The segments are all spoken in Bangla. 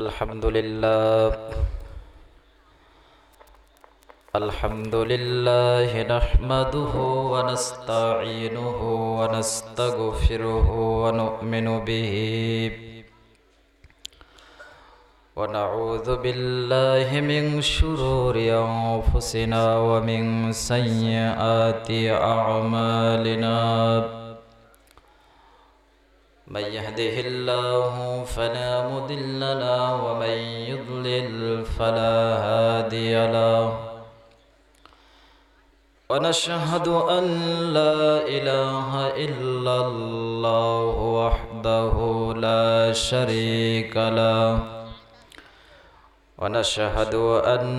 الحمد لله الحمد لله نحمده ونستعينه ونستغفره ونؤمن به ونعوذ بالله من شرور أنفسنا ومن سيئات أعمالنا من يهده الله فلا مضل له ومن يضلل فلا هادي له ونشهد أن لا إله إلا الله وحده لا شريك له ونشهد أن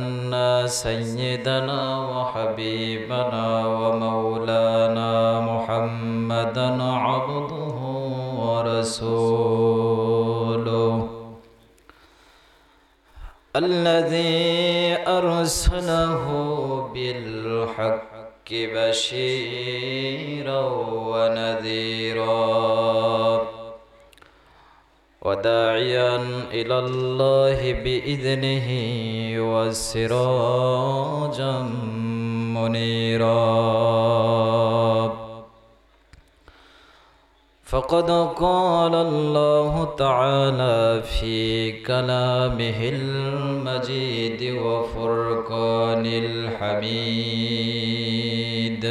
سيدنا وحبيبنا ومولانا محمدا عبده ورسوله الذي أرسله بالحق بشيرا ونذيرا وداعيا إلى الله بإذنه وسراجا منيرا فقد قال الله تعالى في كلامه المجيد وفرقان الحميد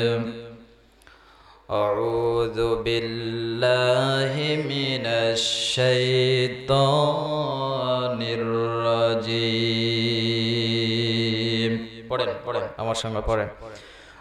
أعوذ بالله من الشيطان الرجيم পড়েন পড়েন আমার সঙ্গে পড়েন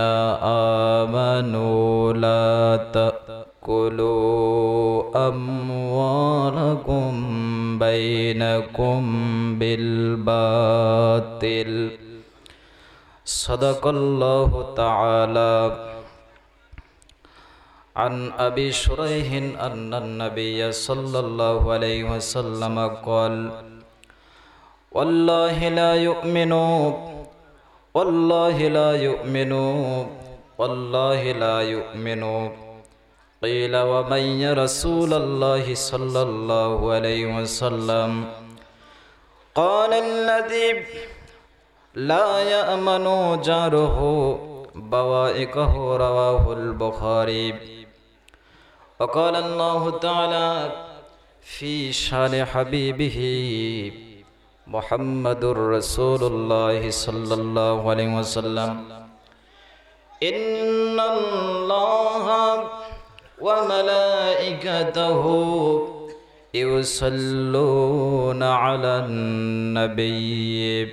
آمنوا لا تأكلوا أموالكم بينكم بالباطل صدق الله تعالى عن أبي شريح أن النبي صلى الله عليه وسلم قال والله لا يؤمن والله لا يؤمنوا والله لا يؤمنوا قيل ومن يا رسول الله صلى الله عليه وسلم قال الذي لا يأمن جاره بوائقه رواه البخاري وقال الله تعالى في شان حبيبه محمد رسول الله صلى الله عليه وسلم إن الله وملائكته يصلون على النبي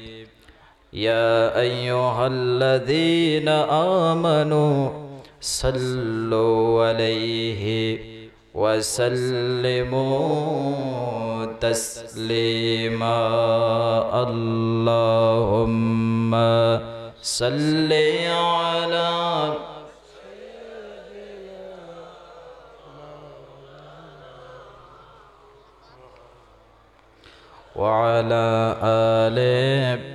يا أيها الذين آمنوا صلوا عليه وسلموا تسليما اللهم صل على وعلى آله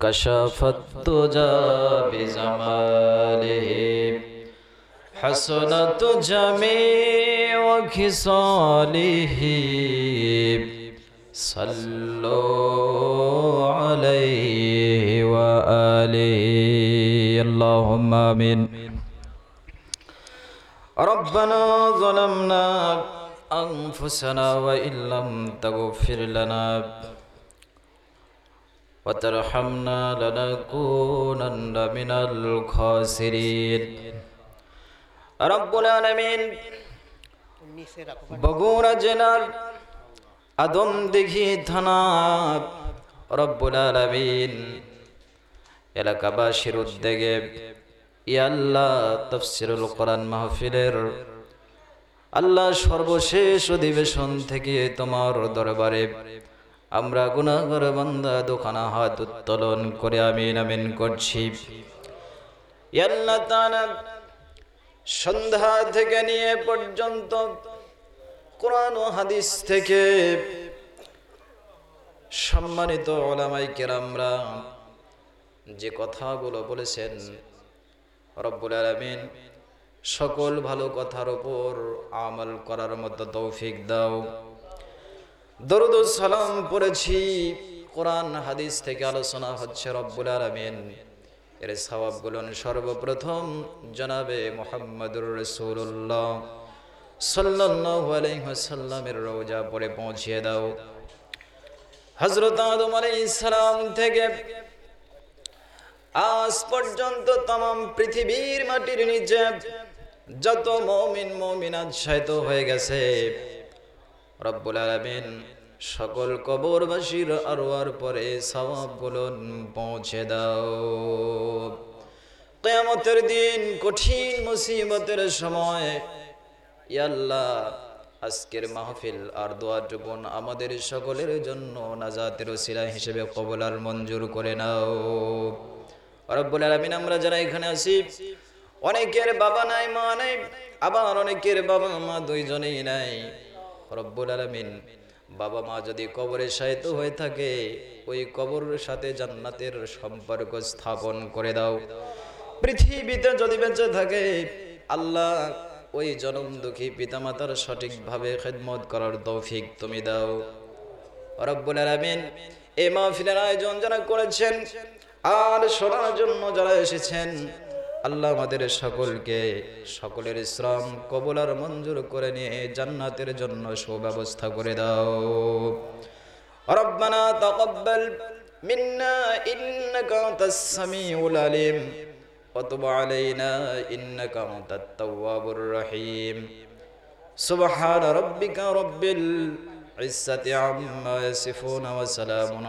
كشف تجا بزماله حسنت جميع خصاله صلوا عليه وآله اللهم آمين ربنا ظلمنا أنفسنا وإن لم تغفر لنا وترحمنا لنكونن من الخاسرين رب العالمين বগুড়া জেলার আদম দিঘি থানা রব্বুল আলমিন এলাকাবাসীর উদ্যোগে ইয়াল্লাহ তফসিরুল কোরআন মাহফিলের আল্লাহ সর্বশেষ অধিবেশন থেকে তোমার দরবারে আমরা গুণাগর বন্দা দোকানা হাত উত্তোলন করে আমি নামেন করছি সন্ধ্যা থেকে নিয়ে পর্যন্ত কোরআন হাদিস থেকে সম্মানিত ওলামাই কেরামরা যে কথাগুলো বলেছেন রব্বুল আলমিন সকল ভালো কথার ওপর আমল করার মতো তৌফিক দাও দরুদ সালাম পড়েছি কোরআন হাদিস থেকে আলোচনা হচ্ছে রব্বুল আলমিন এর সবাবগুলন সর্বপ্রথম জনাবে মোহাম্মদুর রসুল্লাহ সাল্লাহ আলহ্লামের রোজা পরে পৌঁছিয়ে দাও হজরত আদম আলাই ইসলাম থেকে আজ পর্যন্ত তমাম পৃথিবীর মাটির নিচে যত মমিন মমিনাত হয়ে গেছে রব্বুল আলমিন সকল কবরবাসীর আরোয়ার পরে সবাবগুলো পৌঁছে দাও কেয়ামতের দিন কঠিন মুসিবতের সময় আল্লাহ আজকের মাহফিল আর দোয়ার আমাদের সকলের জন্য নাজাতের ওসিলা হিসেবে কবলার মঞ্জুর করে নাও রব্বুল আলমিন আমরা যারা এখানে আসি অনেকের বাবা নাই মা নাই আবার অনেকের বাবা মা দুইজনেই নাই রব্বুল আলমিন বাবা মা যদি কবরে সাহিত হয়ে থাকে ওই কবরের সাথে জান্নাতের সম্পর্ক স্থাপন করে দাও পৃথিবীতে যদি বেঁচে থাকে আল্লাহ ওই জনম দুঃখী পিতামাতার সঠিকভাবে খেদমত করার তৌফিক তুমি দাও রব্বুল আলমিন এ মাহফিলের আয়োজন যারা করেছেন আর শোনার জন্য যারা এসেছেন আল্লাহ আমাদের সকলকে সকলের শ্রম কবলার মঞ্জুর করে নিয়ে জান্নাতের জন্য সুব্যবস্থা করে দাও রব্বানা তাকাব্বাল মিন্না ইন্নাকা তাসসামিউল আলিম ওয়া তুব আলাইনা ইন্নাকা তাত্তাওয়াবুর রহিম সুবহান রাব্বিকা রাব্বিল ইজ্জাতি আম্মা ইয়াসিফুন ওয়া সালামুন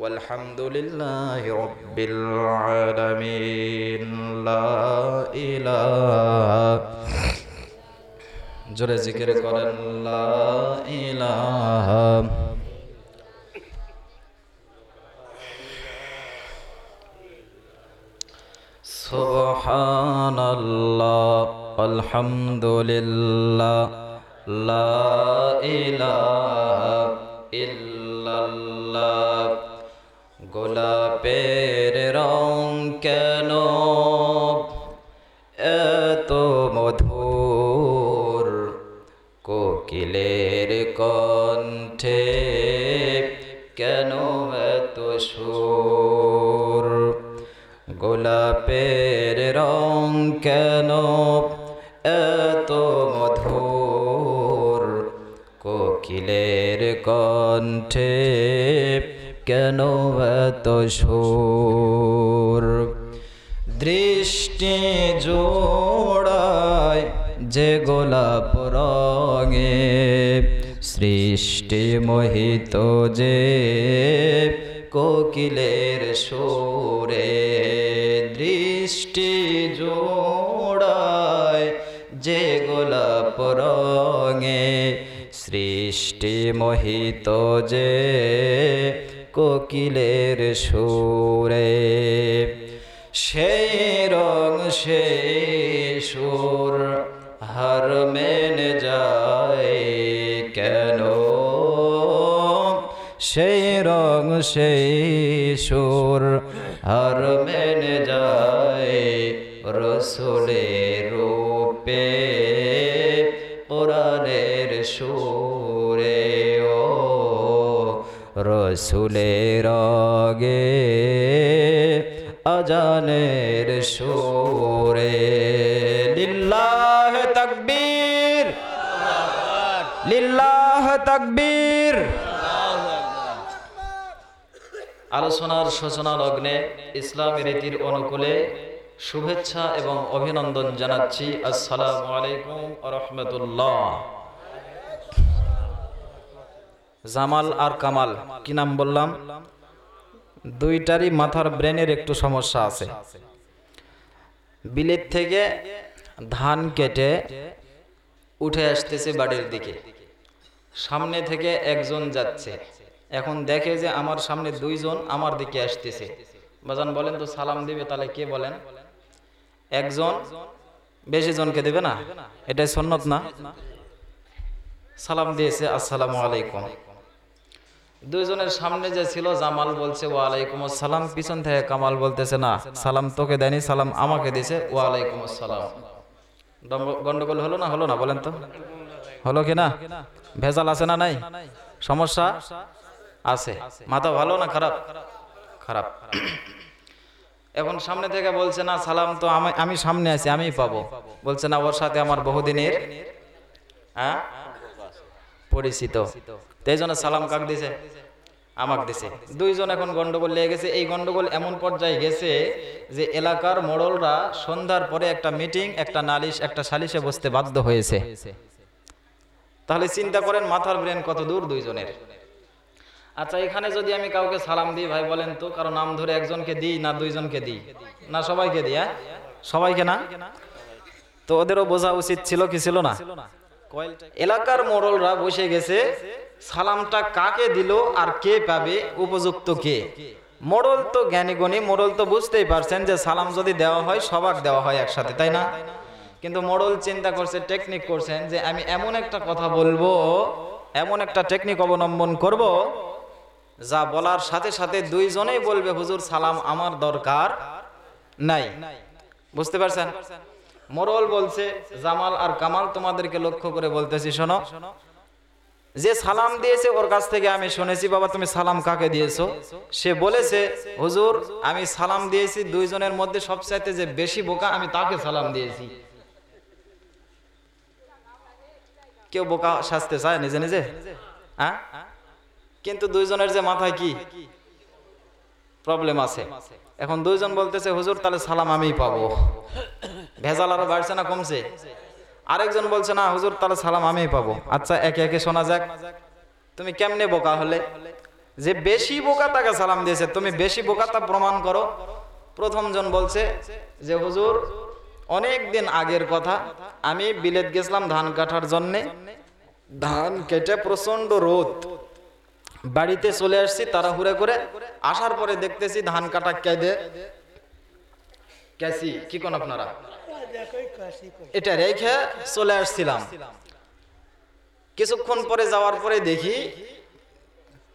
والحمد لله رب العالمين لا إله جرى ذكر করেন لا اله سبحان الله الحمد لله لا إله إلا الله গোলাপের রং কেন এত মধুর কোকিলের কণ্ঠে কেন এত সুর গোলাপের রং কেন এত মধুর কোকিলের কণ্ঠে কেন এত সুর দৃষ্টি জোড়ায় যে গোলাপ রঙে সৃষ্টি মোহিত যে কোকিলের সুরে দৃষ্টি জোড়ায় যে গোলাপ রঙে সৃষ্টি মোহিত যে কোকিলের সুরে সেই রং সে সুর হর মেন যায় কেন সেই রং সে সুর হর মেন যায় রসুলের রূপে পুরানের সুর রসুলের গে আজানের সুরে লিল্লাহ তকবীর লিল্লাহ তকবীর আলোচনার সূচনা লগ্নে ইসলামী রীতির অনুকূলে শুভেচ্ছা এবং অভিনন্দন জানাচ্ছি আসসালামু আলাইকুম রহমতুল্লাহ জামাল আর কামাল কি নাম বললাম দুইটারই মাথার ব্রেনের একটু সমস্যা আছে বিলেত থেকে ধান কেটে উঠে আসতেছে বাড়ির দিকে সামনে থেকে একজন যাচ্ছে এখন দেখে যে আমার সামনে দুইজন আমার দিকে আসতেছে বাজান বলেন তো সালাম দিবে তাহলে কে বলেন একজন বেশি জনকে দেবে না এটাই সন্ন্যত না সালাম দিয়েছে আসসালামু আলাইকুম দুইজনের সামনে যে ছিল জামাল বলছে ওয়ালাইকুম আসসালাম পিছন থেকে কামাল বলতেছে না সালাম তোকে দেয়নি সালাম আমাকে দিছে ওয়ালাইকুম আসসালাম গন্ডগোল হলো না হলো না বলেন তো হলো কি না ভেজাল আছে না নাই সমস্যা আছে মাথা ভালো না খারাপ খারাপ এখন সামনে থেকে বলছে না সালাম তো আমি সামনে আছি আমি পাবো বলছে না ওর সাথে আমার বহুদিনের হ্যাঁ পরিচিত সেই জন্য সালাম কাক দিছে আমাক দিছে দুইজন এখন গন্ডগোল লেগে গেছে এই গন্ডগোল এমন পর্যায়ে গেছে যে এলাকার মোড়লরা সন্ধ্যার পরে একটা মিটিং একটা নালিশ একটা সালিশে বসতে বাধ্য হয়েছে তাহলে চিন্তা করেন মাথার ব্রেন কত দূর দুইজনের আচ্ছা এখানে যদি আমি কাউকে সালাম দিই ভাই বলেন তো কারো নাম ধরে একজনকে দিই না দুইজনকে দিই না সবাইকে দিই হ্যাঁ সবাইকে না তো ওদেরও বোঝা উচিত ছিল কি ছিল না এলাকার মোড়লরা বসে গেছে সালামটা কাকে দিল আর কে পাবে উপযুক্ত কে মোড়ল তো জ্ঞানী গুণী মোড়ল তো বুঝতেই পারছেন যে সালাম যদি দেওয়া হয় সবার দেওয়া হয় একসাথে তাই না কিন্তু মোড়ল চিন্তা করছে টেকনিক করছেন যে আমি এমন একটা কথা বলবো এমন একটা টেকনিক অবলম্বন করব যা বলার সাথে সাথে দুইজনেই বলবে হুজুর সালাম আমার দরকার নাই বুঝতে পারছেন মোরল বলছে জামাল আর কামাল তোমাদেরকে লক্ষ্য করে বলতেছি শোনো যে সালাম দিয়েছে ওর কাছ থেকে আমি শুনেছি বাবা তুমি সালাম কাকে দিয়েছো সে বলেছে হুজুর আমি সালাম দিয়েছি দুইজনের মধ্যে সবচাইতে যে বেশি বোকা আমি তাকে সালাম দিয়েছি কেউ বোকা সাজতে চায় নিজে নিজে হ্যাঁ কিন্তু দুইজনের যে মাথায় কি প্রবলেম আছে এখন দুইজন বলতেছে হুজুর তাহলে সালাম আমি পাবো ভেজাল আরো বাড়ছে না কমছে আরেকজন বলছে না হুজুর তাহলে সালাম আমি পাবো আচ্ছা একে একে শোনা যাক তুমি কেমনে বোকা হলে যে বেশি বোকা তাকে সালাম দিয়েছে তুমি বেশি বোকা তা প্রমাণ করো প্রথম জন বলছে যে হুজুর অনেক দিন আগের কথা আমি বিলেত গেছিলাম ধান কাটার জন্যে ধান কেটে প্রচন্ড রোদ বাড়িতে চলে আসছি তারা হুরে করে আসার পরে দেখতেছি ধান কাটা কেঁদে কেসি কি কোন আপনারা এটা রেখে চলে আসছিলাম কিছুক্ষণ পরে যাওয়ার পরে দেখি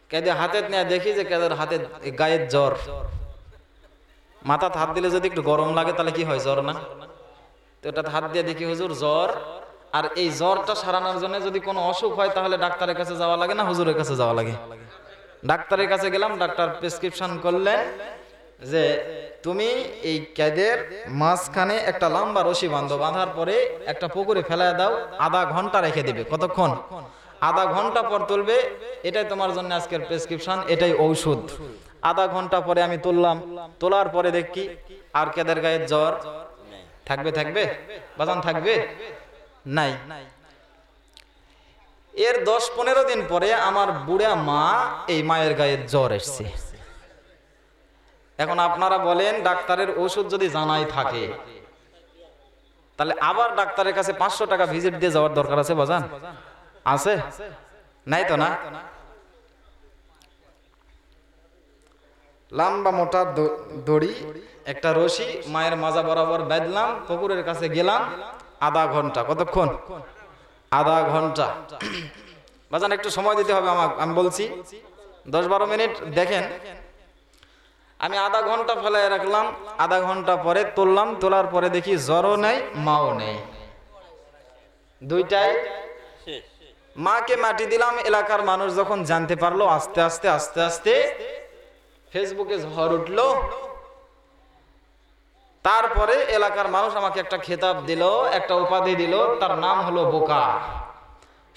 কেদে হাতে নেয়া দেখি যে কেদের হাতে গায়ের জ্বর মাথাতে হাত দিলে যদি একটু গরম লাগে তাহলে কি হয় জ্বর না তো ওটা হাত দিয়ে দেখি হুজুর জ্বর আর এই জ্বরটা সারানোর জন্য যদি কোনো অসুখ হয় তাহলে ডাক্তারের কাছে যাওয়া লাগে না হুজুরের কাছে যাওয়া লাগে ডাক্তারের কাছে গেলাম ডাক্তার প্রেসক্রিপশন করলেন যে তুমি এই ক্যাদের মাঝখানে একটা লম্বা রশি বাঁধো বাঁধার পরে একটা পুকুরে ফেলা দাও আধা ঘন্টা রেখে দেবে কতক্ষণ আধা ঘন্টা পর তুলবে এটাই তোমার জন্য আজকের প্রেসক্রিপশন এটাই ঔষধ আধা ঘন্টা পরে আমি তুললাম তোলার পরে দেখি আর ক্যাদের গায়ে জ্বর থাকবে থাকবে বাজান থাকবে নাই এর দশ পনেরো দিন পরে আমার বুড়া মা এই মায়ের গায়ে জ্বর এসছে এখন আপনারা বলেন ডাক্তারের ওষুধ যদি জানাই থাকে তাহলে আবার ডাক্তারের কাছে পাঁচশো টাকা ভিজিট দিয়ে যাওয়ার দরকার আছে বাজান আছে নাই তো না লাম্বা মোটা দড়ি একটা রশি মায়ের মাজা বরাবর বেঁধলাম পুকুরের কাছে গেলাম আধা ঘন্টা কতক্ষণ আধা ঘন্টা বাজান একটু সময় দিতে হবে আমাকে আমি বলছি দশ বারো মিনিট দেখেন আমি আধা ঘন্টা ফেলাই রাখলাম আধা ঘন্টা পরে তুললাম তোলার পরে দেখি জ্বরও নেই মাও নেই দুইটাই মাকে মাটি দিলাম এলাকার মানুষ যখন জানতে পারলো আস্তে আস্তে আস্তে আস্তে ফেসবুকে ঝড় উঠল তারপরে এলাকার মানুষ আমাকে একটা খেতাব দিল একটা উপাধি দিল তার নাম হলো বোকা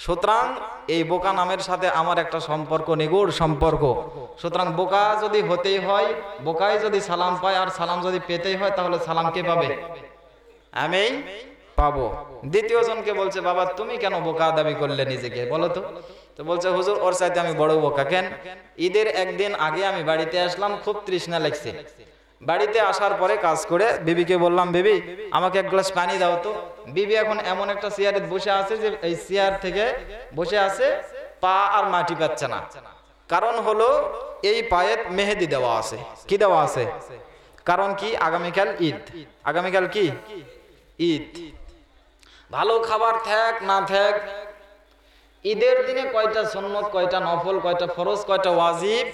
সুতরাং এই বোকা নামের সাথে আমার একটা সম্পর্ক নিগুড় সম্পর্ক সুতরাং বোকা যদি হতেই হয় বোকাই যদি সালাম পায় আর সালাম যদি পেতেই হয় তাহলে সালাম কে পাবে আমি পাবো দ্বিতীয় জনকে বলছে বাবা তুমি কেন বোকা দাবি করলে নিজেকে বলো তো তো বলছে হুজুর ওর সাথে আমি বড় বোকা কেন ঈদের একদিন আগে আমি বাড়িতে আসলাম খুব তৃষ্ণা লাগছে বাড়িতে আসার পরে কাজ করে বিবিকে বললাম বিবি আমাকে এক গ্লাস পানি দাও তো বিবি এখন এমন একটা চেয়ারে বসে আছে যে এই চেয়ার থেকে বসে আছে পা আর মাটি পাচ্ছে না কারণ হলো এই পায়ে মেহেদি দেওয়া আছে কি দেওয়া আছে কারণ কি আগামীকাল ঈদ আগামীকাল কি ঈদ ভালো খাবার থাক না থাক ঈদের দিনে কয়টা সন্ন্যত কয়টা নফল কয়টা ফরজ কয়টা ওয়াজিব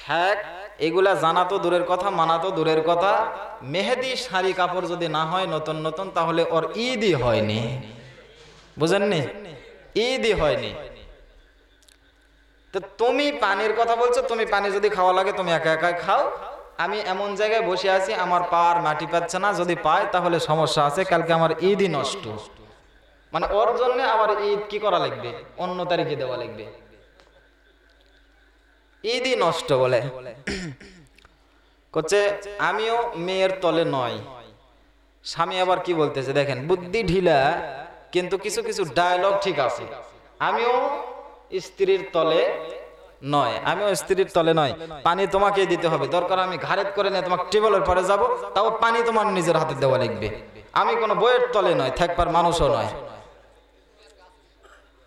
থাক এগুলা জানা তো দূরের কথা মানা তো দূরের কথা মেহেদি শাড়ি কাপড় যদি না হয় নতুন নতুন তাহলে ওর ঈদই হয়নি বুঝেননি ঈদই হয়নি তো তুমি পানির কথা বলছো তুমি পানি যদি খাওয়া লাগে তুমি একা একা খাও আমি এমন জায়গায় বসে আছি আমার পাওয়ার মাটি পাচ্ছে না যদি পায় তাহলে সমস্যা আছে কালকে আমার ঈদই নষ্ট মানে ওর জন্য আবার ঈদ কি করা লাগবে অন্য তারিখে দেওয়া লাগবে ঈদই নষ্ট বলে করছে আমিও মেয়ের তলে নয় স্বামী আবার কি বলতেছে দেখেন বুদ্ধি ঢিলা কিন্তু কিছু কিছু ডায়লগ ঠিক আছে আমিও স্ত্রীর তলে নয় আমিও স্ত্রীর তলে নয় পানি তোমাকে দিতে হবে দরকার আমি ঘাড়ে করে নিয়ে তোমাকে টেবলের পরে যাব তাও পানি তোমার নিজের হাতে দেওয়া লিখবে আমি কোনো বইয়ের তলে নয় থাকবার মানুষও নয়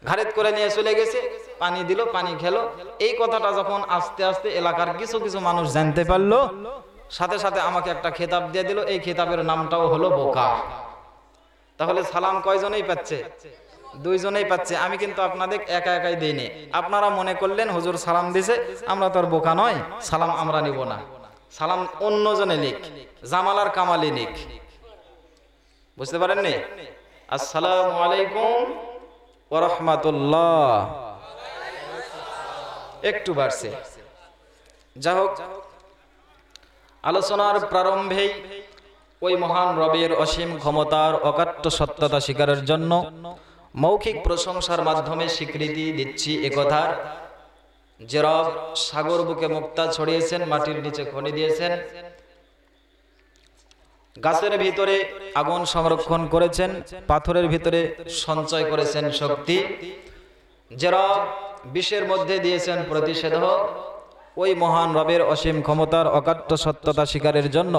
ঘাড়েত করে নিয়ে চলে গেছে পানি দিল পানি খেলো এই কথাটা যখন আস্তে আস্তে এলাকার কিছু কিছু মানুষ জানতে পারলো সাথে সাথে আমাকে একটা খেতাব দিয়ে দিল এই খেতাবের নামটাও হলো বোকা তাহলে সালাম কয়জনেই পাচ্ছে দুইজনেই পাচ্ছে আমি কিন্তু আপনাদের একা একাই দিইনি আপনারা মনে করলেন হুজুর সালাম দিছে আমরা তো আর বোকা নয় সালাম আমরা নিব না সালাম অন্যজনে লিখ জামালার কামালি লিখ বুঝতে পারেননি আসসালামু আলাইকুম ওরহমাতুল্লাহ একটু বাড়ছে যা হোক আলোচনার প্রারম্ভেই ওই মহান রবের অসীম ক্ষমতার অকাট্য সত্যতা স্বীকারের জন্য মৌখিক প্রশংসার মাধ্যমে স্বীকৃতি দিচ্ছি একথার যে রব সাগর বুকে মুক্তা ছড়িয়েছেন মাটির নিচে খনি দিয়েছেন গাছের ভিতরে আগুন সংরক্ষণ করেছেন পাথরের ভিতরে সঞ্চয় করেছেন শক্তি যারা বিশ্বের মধ্যে দিয়েছেন প্রতিষেধ ওই মহান রবের অসীম ক্ষমতার অকাট্য সত্যতা স্বীকারের জন্য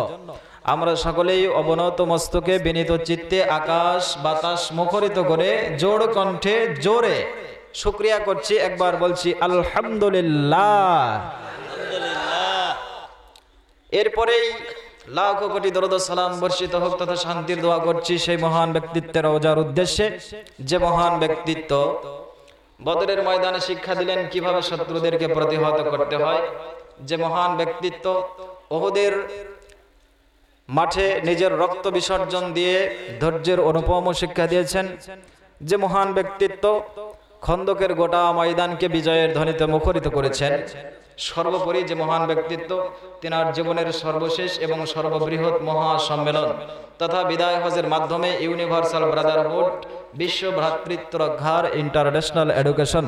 আমরা সকলেই অবনত মস্তকে বিনীত চিত্তে আকাশ বাতাস মুখরিত করে জোর কণ্ঠে জোরে শুক্রিয়া করছি একবার বলছি আলহামদুলিল্লাহ এরপরেই লাখ কোটি দরদ সালাম বর্ষিত হোক তথা শান্তির দোয়া করছি সেই মহান ব্যক্তিত্বের ওজার উদ্দেশ্যে যে মহান ব্যক্তিত্ব বদরের ময়দানে শিক্ষা দিলেন কিভাবে শত্রুদেরকে প্রতিহত করতে হয় যে মহান ব্যক্তিত্ব ওহদের মাঠে নিজের রক্ত বিসর্জন দিয়ে ধৈর্যের অনুপম শিক্ষা দিয়েছেন যে মহান ব্যক্তিত্ব খন্দকের গোটা ময়দানকে বিজয়ের ধ্বনিতে মুখরিত করেছেন সর্বোপরি যে মহান ব্যক্তিত্ব তিনার জীবনের সর্বশেষ এবং সর্ববৃহৎ মহা সম্মেলন তথা বিদায় হজের মাধ্যমে ইউনিভার্সাল ব্রাদারহুড বিশ্ব ভ্রাতৃত্ব রক্ষার ইন্টারন্যাশনাল এডুকেশন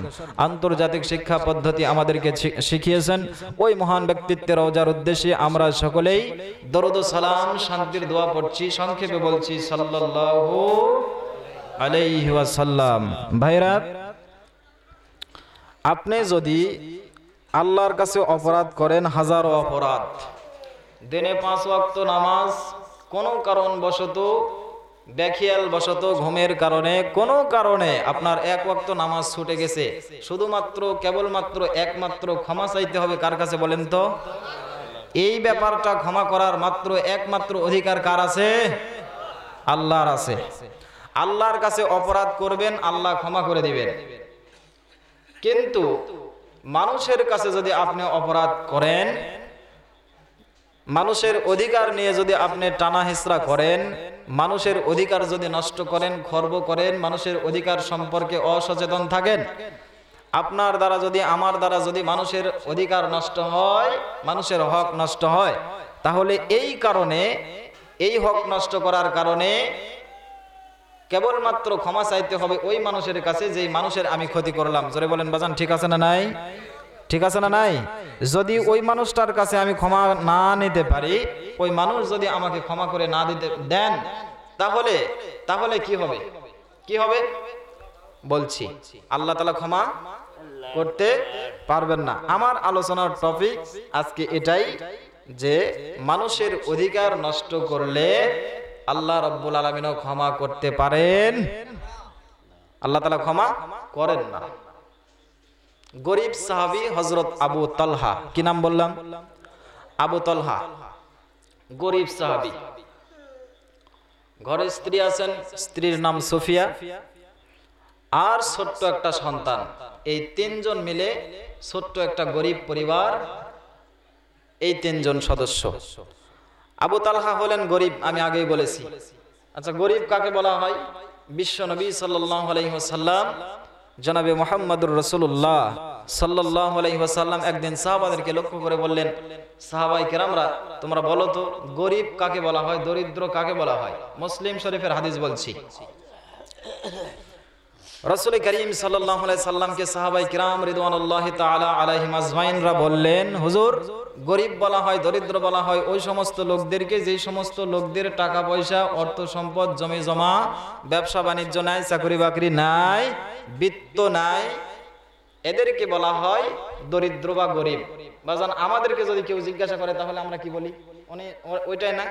আন্তর্জাতিক শিক্ষা পদ্ধতি আমাদেরকে শিখিয়েছেন ওই মহান ব্যক্তিত্বের রোজার উদ্দেশ্যে আমরা সকলেই দরদ সালাম শান্তির দোয়া পড়ছি সংক্ষেপে বলছি সাল্লাহ ওয়াসাল্লাম ভাইরা আপনি যদি আল্লাহর কাছে অপরাধ করেন হাজারো অপরাধ দিনে পাঁচ ওয়াক্ত নামাজ কোনো কারণবশত ব্যাখিয়াল বশত ঘুমের কারণে কোনো কারণে আপনার এক ওয়াক্ত নামাজ ছুটে গেছে শুধুমাত্র কেবলমাত্র একমাত্র ক্ষমা চাইতে হবে কার কাছে বলেন তো এই ব্যাপারটা ক্ষমা করার মাত্র একমাত্র অধিকার কার আছে আল্লাহর আছে আল্লাহর কাছে অপরাধ করবেন আল্লাহ ক্ষমা করে দিবেন কিন্তু মানুষের কাছে যদি আপনি অপরাধ করেন মানুষের অধিকার নিয়ে যদি আপনি টানা হেসরা করেন মানুষের অধিকার যদি নষ্ট করেন খর্ব করেন মানুষের অধিকার সম্পর্কে অসচেতন থাকেন আপনার দ্বারা যদি আমার দ্বারা যদি মানুষের অধিকার নষ্ট হয় মানুষের হক নষ্ট হয় তাহলে এই কারণে এই হক নষ্ট করার কারণে কেবলমাত্র ক্ষমা চাইতে হবে ওই মানুষের কাছে যেই মানুষের আমি ক্ষতি করলাম জোরে বলেন বাজান ঠিক আছে না নাই ঠিক আছে না নাই যদি ওই মানুষটার কাছে আমি ক্ষমা না নিতে পারি ওই মানুষ যদি আমাকে ক্ষমা করে না দিতে দেন তাহলে তাহলে কি হবে কি হবে বলছি আল্লাহ তালা ক্ষমা করতে পারবেন না আমার আলোচনার টপিক আজকে এটাই যে মানুষের অধিকার নষ্ট করলে আল্লাহ রব্বুল আলমিনও ক্ষমা করতে পারেন আল্লাহ তালা ক্ষমা করেন না গরিব সাহাবি হজরত আবু তলহা কি নাম বললাম আবু তলহা গরিব সাহাবি ঘরে স্ত্রী আছেন স্ত্রীর নাম সুফিয়া আর ছোট্ট একটা সন্তান এই তিনজন মিলে ছোট্ট একটা গরিব পরিবার এই তিনজন সদস্য আবু তালহা হলেন গরিব আমি আগেই বলেছি আচ্ছা গরিব কাকে বলা হয় বিশ্ব নবী সাল্লাহ আলহিহাসাল্লাম জনাবে মোহাম্মদুর রসুল্লাহ সাল্লাহ আলহিহাসাল্লাম একদিন সাহাবাদেরকে লক্ষ্য করে বললেন সাহাবাই কেরামরা তোমরা বলো তো গরিব কাকে বলা হয় দরিদ্র কাকে বলা হয় মুসলিম শরীফের হাদিস বলছি রসুল করিম সাল্লামকে সাহাবাই কিরাম রিদওয়ানুল্লাহ বললেন হুজুর গরিব বলা হয় দরিদ্র বলা হয় ওই সমস্ত লোকদেরকে যেই সমস্ত লোকদের টাকা পয়সা অর্থ সম্পদ জমি জমা ব্যবসা বাণিজ্য নাই চাকরি বাকরি নাই বৃত্ত নাই এদেরকে বলা হয় দরিদ্র বা গরিব বাজান আমাদেরকে যদি কেউ জিজ্ঞাসা করে তাহলে আমরা কি বলি ওইটাই না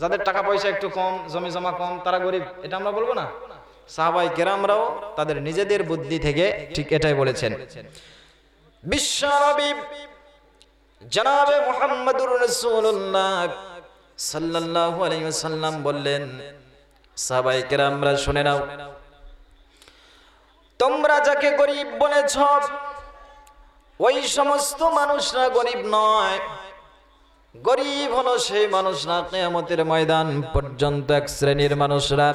যাদের টাকা পয়সা একটু কম জমি জমা কম তারা গরিব এটা আমরা বলবো না সাহাবাই কেরামরাও তাদের নিজেদের বুদ্ধি থেকে ঠিক এটাই বলেছেন বিশ্বনবী জনাবে সাল্লাল্লাহু আলাইহি ওয়াসাল্লাম বললেন সাহাবাই কেরামরা শুনে নাও তোমরা যাকে গরিব বলেছ ওই সমস্ত মানুষরা গরিব নয় গরিব হলো সেই মানুষরা কেয়ামতের ময়দান পর্যন্ত এক শ্রেণীর মানুষরা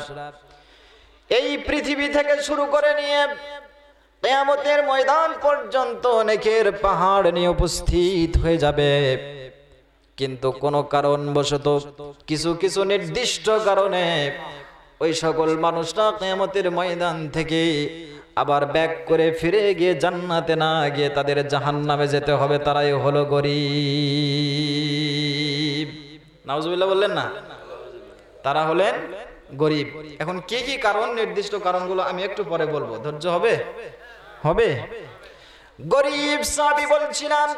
এই পৃথিবী থেকে শুরু করে নিয়ে কেয়ামতের ময়দান পর্যন্ত অনেকের পাহাড় নিয়ে উপস্থিত হয়ে যাবে কিন্তু কোনো কারণবশত কিছু কিছু নির্দিষ্ট কারণে ওই সকল মানুষরা কেয়ামতের ময়দান থেকে আবার ব্যাক করে ফিরে গিয়ে জান্নাতে না গিয়ে তাদের জাহান নামে যেতে হবে তারাই হলো গরিব নাউজুবিল্লাহ বললেন না তারা হলেন গরিব এখন কি কি কারণ নির্দিষ্ট কারণগুলো আমি একটু পরে বলবো ধৈর্য হবে হবে গরিব সাহাবি বলছিলাম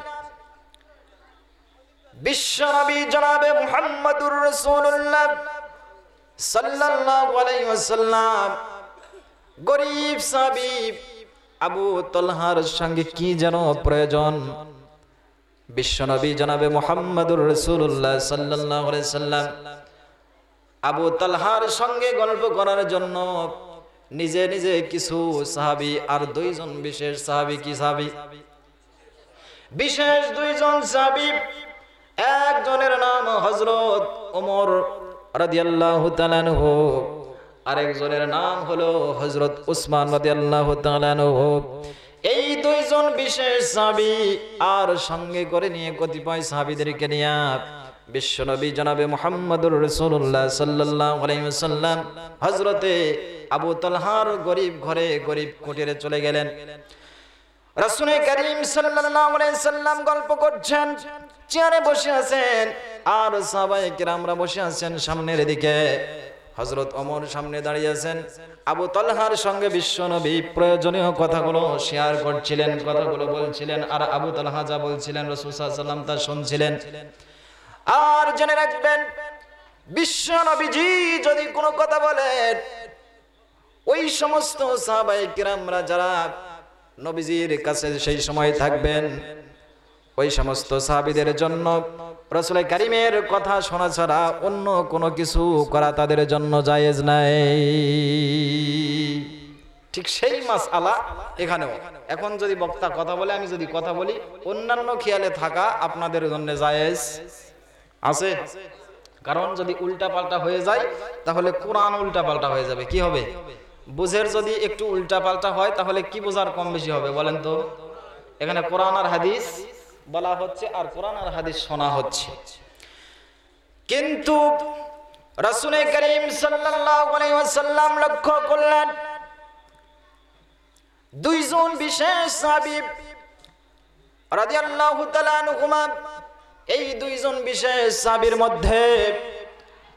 বিশ্বনবী জনাবে মুহাম্মদুর রাসূলুল্লাহ সাল্লাল্লাহু আলাইহি ওয়াসাল্লাম গরিব সাহাবি আবু তলহার সঙ্গে কি যেন প্রয়োজন বিশ্বনবী জনাবে মুহাম্মদুর রাসূলুল্লাহ সাল্লাল্লাহু আলাইহি ওয়াসাল্লাম আবু তালহার সঙ্গে গল্প করার জন্য নিজে নিজে কিছু সাহাবি আর দুইজন বিশেষ সাহাবি কি সাহাবি বিশেষ দুইজন সাহাবি একজনের নাম হজরত ওমর রাদিয়াল্লাহু আর আরেকজনের নাম হলো হজরত উসমান রাদিয়াল্লাহু আনহু এই দুইজন বিশেষ সাহাবি আর সঙ্গে করে নিয়ে কতিপয় সাহাবীদেরকে নিয়ে বিশ্বনবী জনাবে মোহাম্মদুর রসুল্লাহ সাল্লাহ আলাইসাল্লাম হজরতে আবু তালহার গরিব ঘরে গরিব কুটিরে চলে গেলেন রসুনে করিম সাল্লাম গল্প করছেন চেয়ারে বসে আছেন আর সবাই আমরা বসে আছেন সামনের দিকে হজরত অমর সামনে দাঁড়িয়ে আছেন আবু তলহার সঙ্গে বিশ্বনবী প্রয়োজনীয় কথাগুলো শেয়ার করছিলেন কথাগুলো বলছিলেন আর আবু তলহা যা বলছিলেন রসুল সাল্লাম তা শুনছিলেন ছিলেন আর জেনে রাখবেন বিশ্ব নবীজি যদি কোনো কথা বলেন ওই সমস্ত সাহাবাই কিরামরা যারা নবীজির কাছে সেই সময় থাকবেন ওই সমস্ত সাহাবিদের জন্য রসুল কারিমের কথা শোনা ছাড়া অন্য কোনো কিছু করা তাদের জন্য জায়েজ নাই ঠিক সেই মাস আলা এখানেও এখন যদি বক্তা কথা বলে আমি যদি কথা বলি অন্যান্য খেয়ালে থাকা আপনাদের জন্য জায়েজ আছে কারণ যদি উল্টা পাল্টা হয়ে যায় তাহলে কোরআন উল্টা পাল্টা হয়ে যাবে কি হবে বুঝের যদি একটু উল্টা পাল্টা হয় তাহলে কি বোঝার কম বেশি হবে বলেন তো এখানে কোরআন আর হাদিস বলা হচ্ছে আর কোরআন আর হাদিস শোনা হচ্ছে কিন্তু রাসুল করিম সাল্লাম লক্ষ্য করলেন দুইজন বিশেষ সাহাবী রাদিয়াল্লাহু তাআলা আনহুমা এই দুইজন বিশেষ সাবির মধ্যে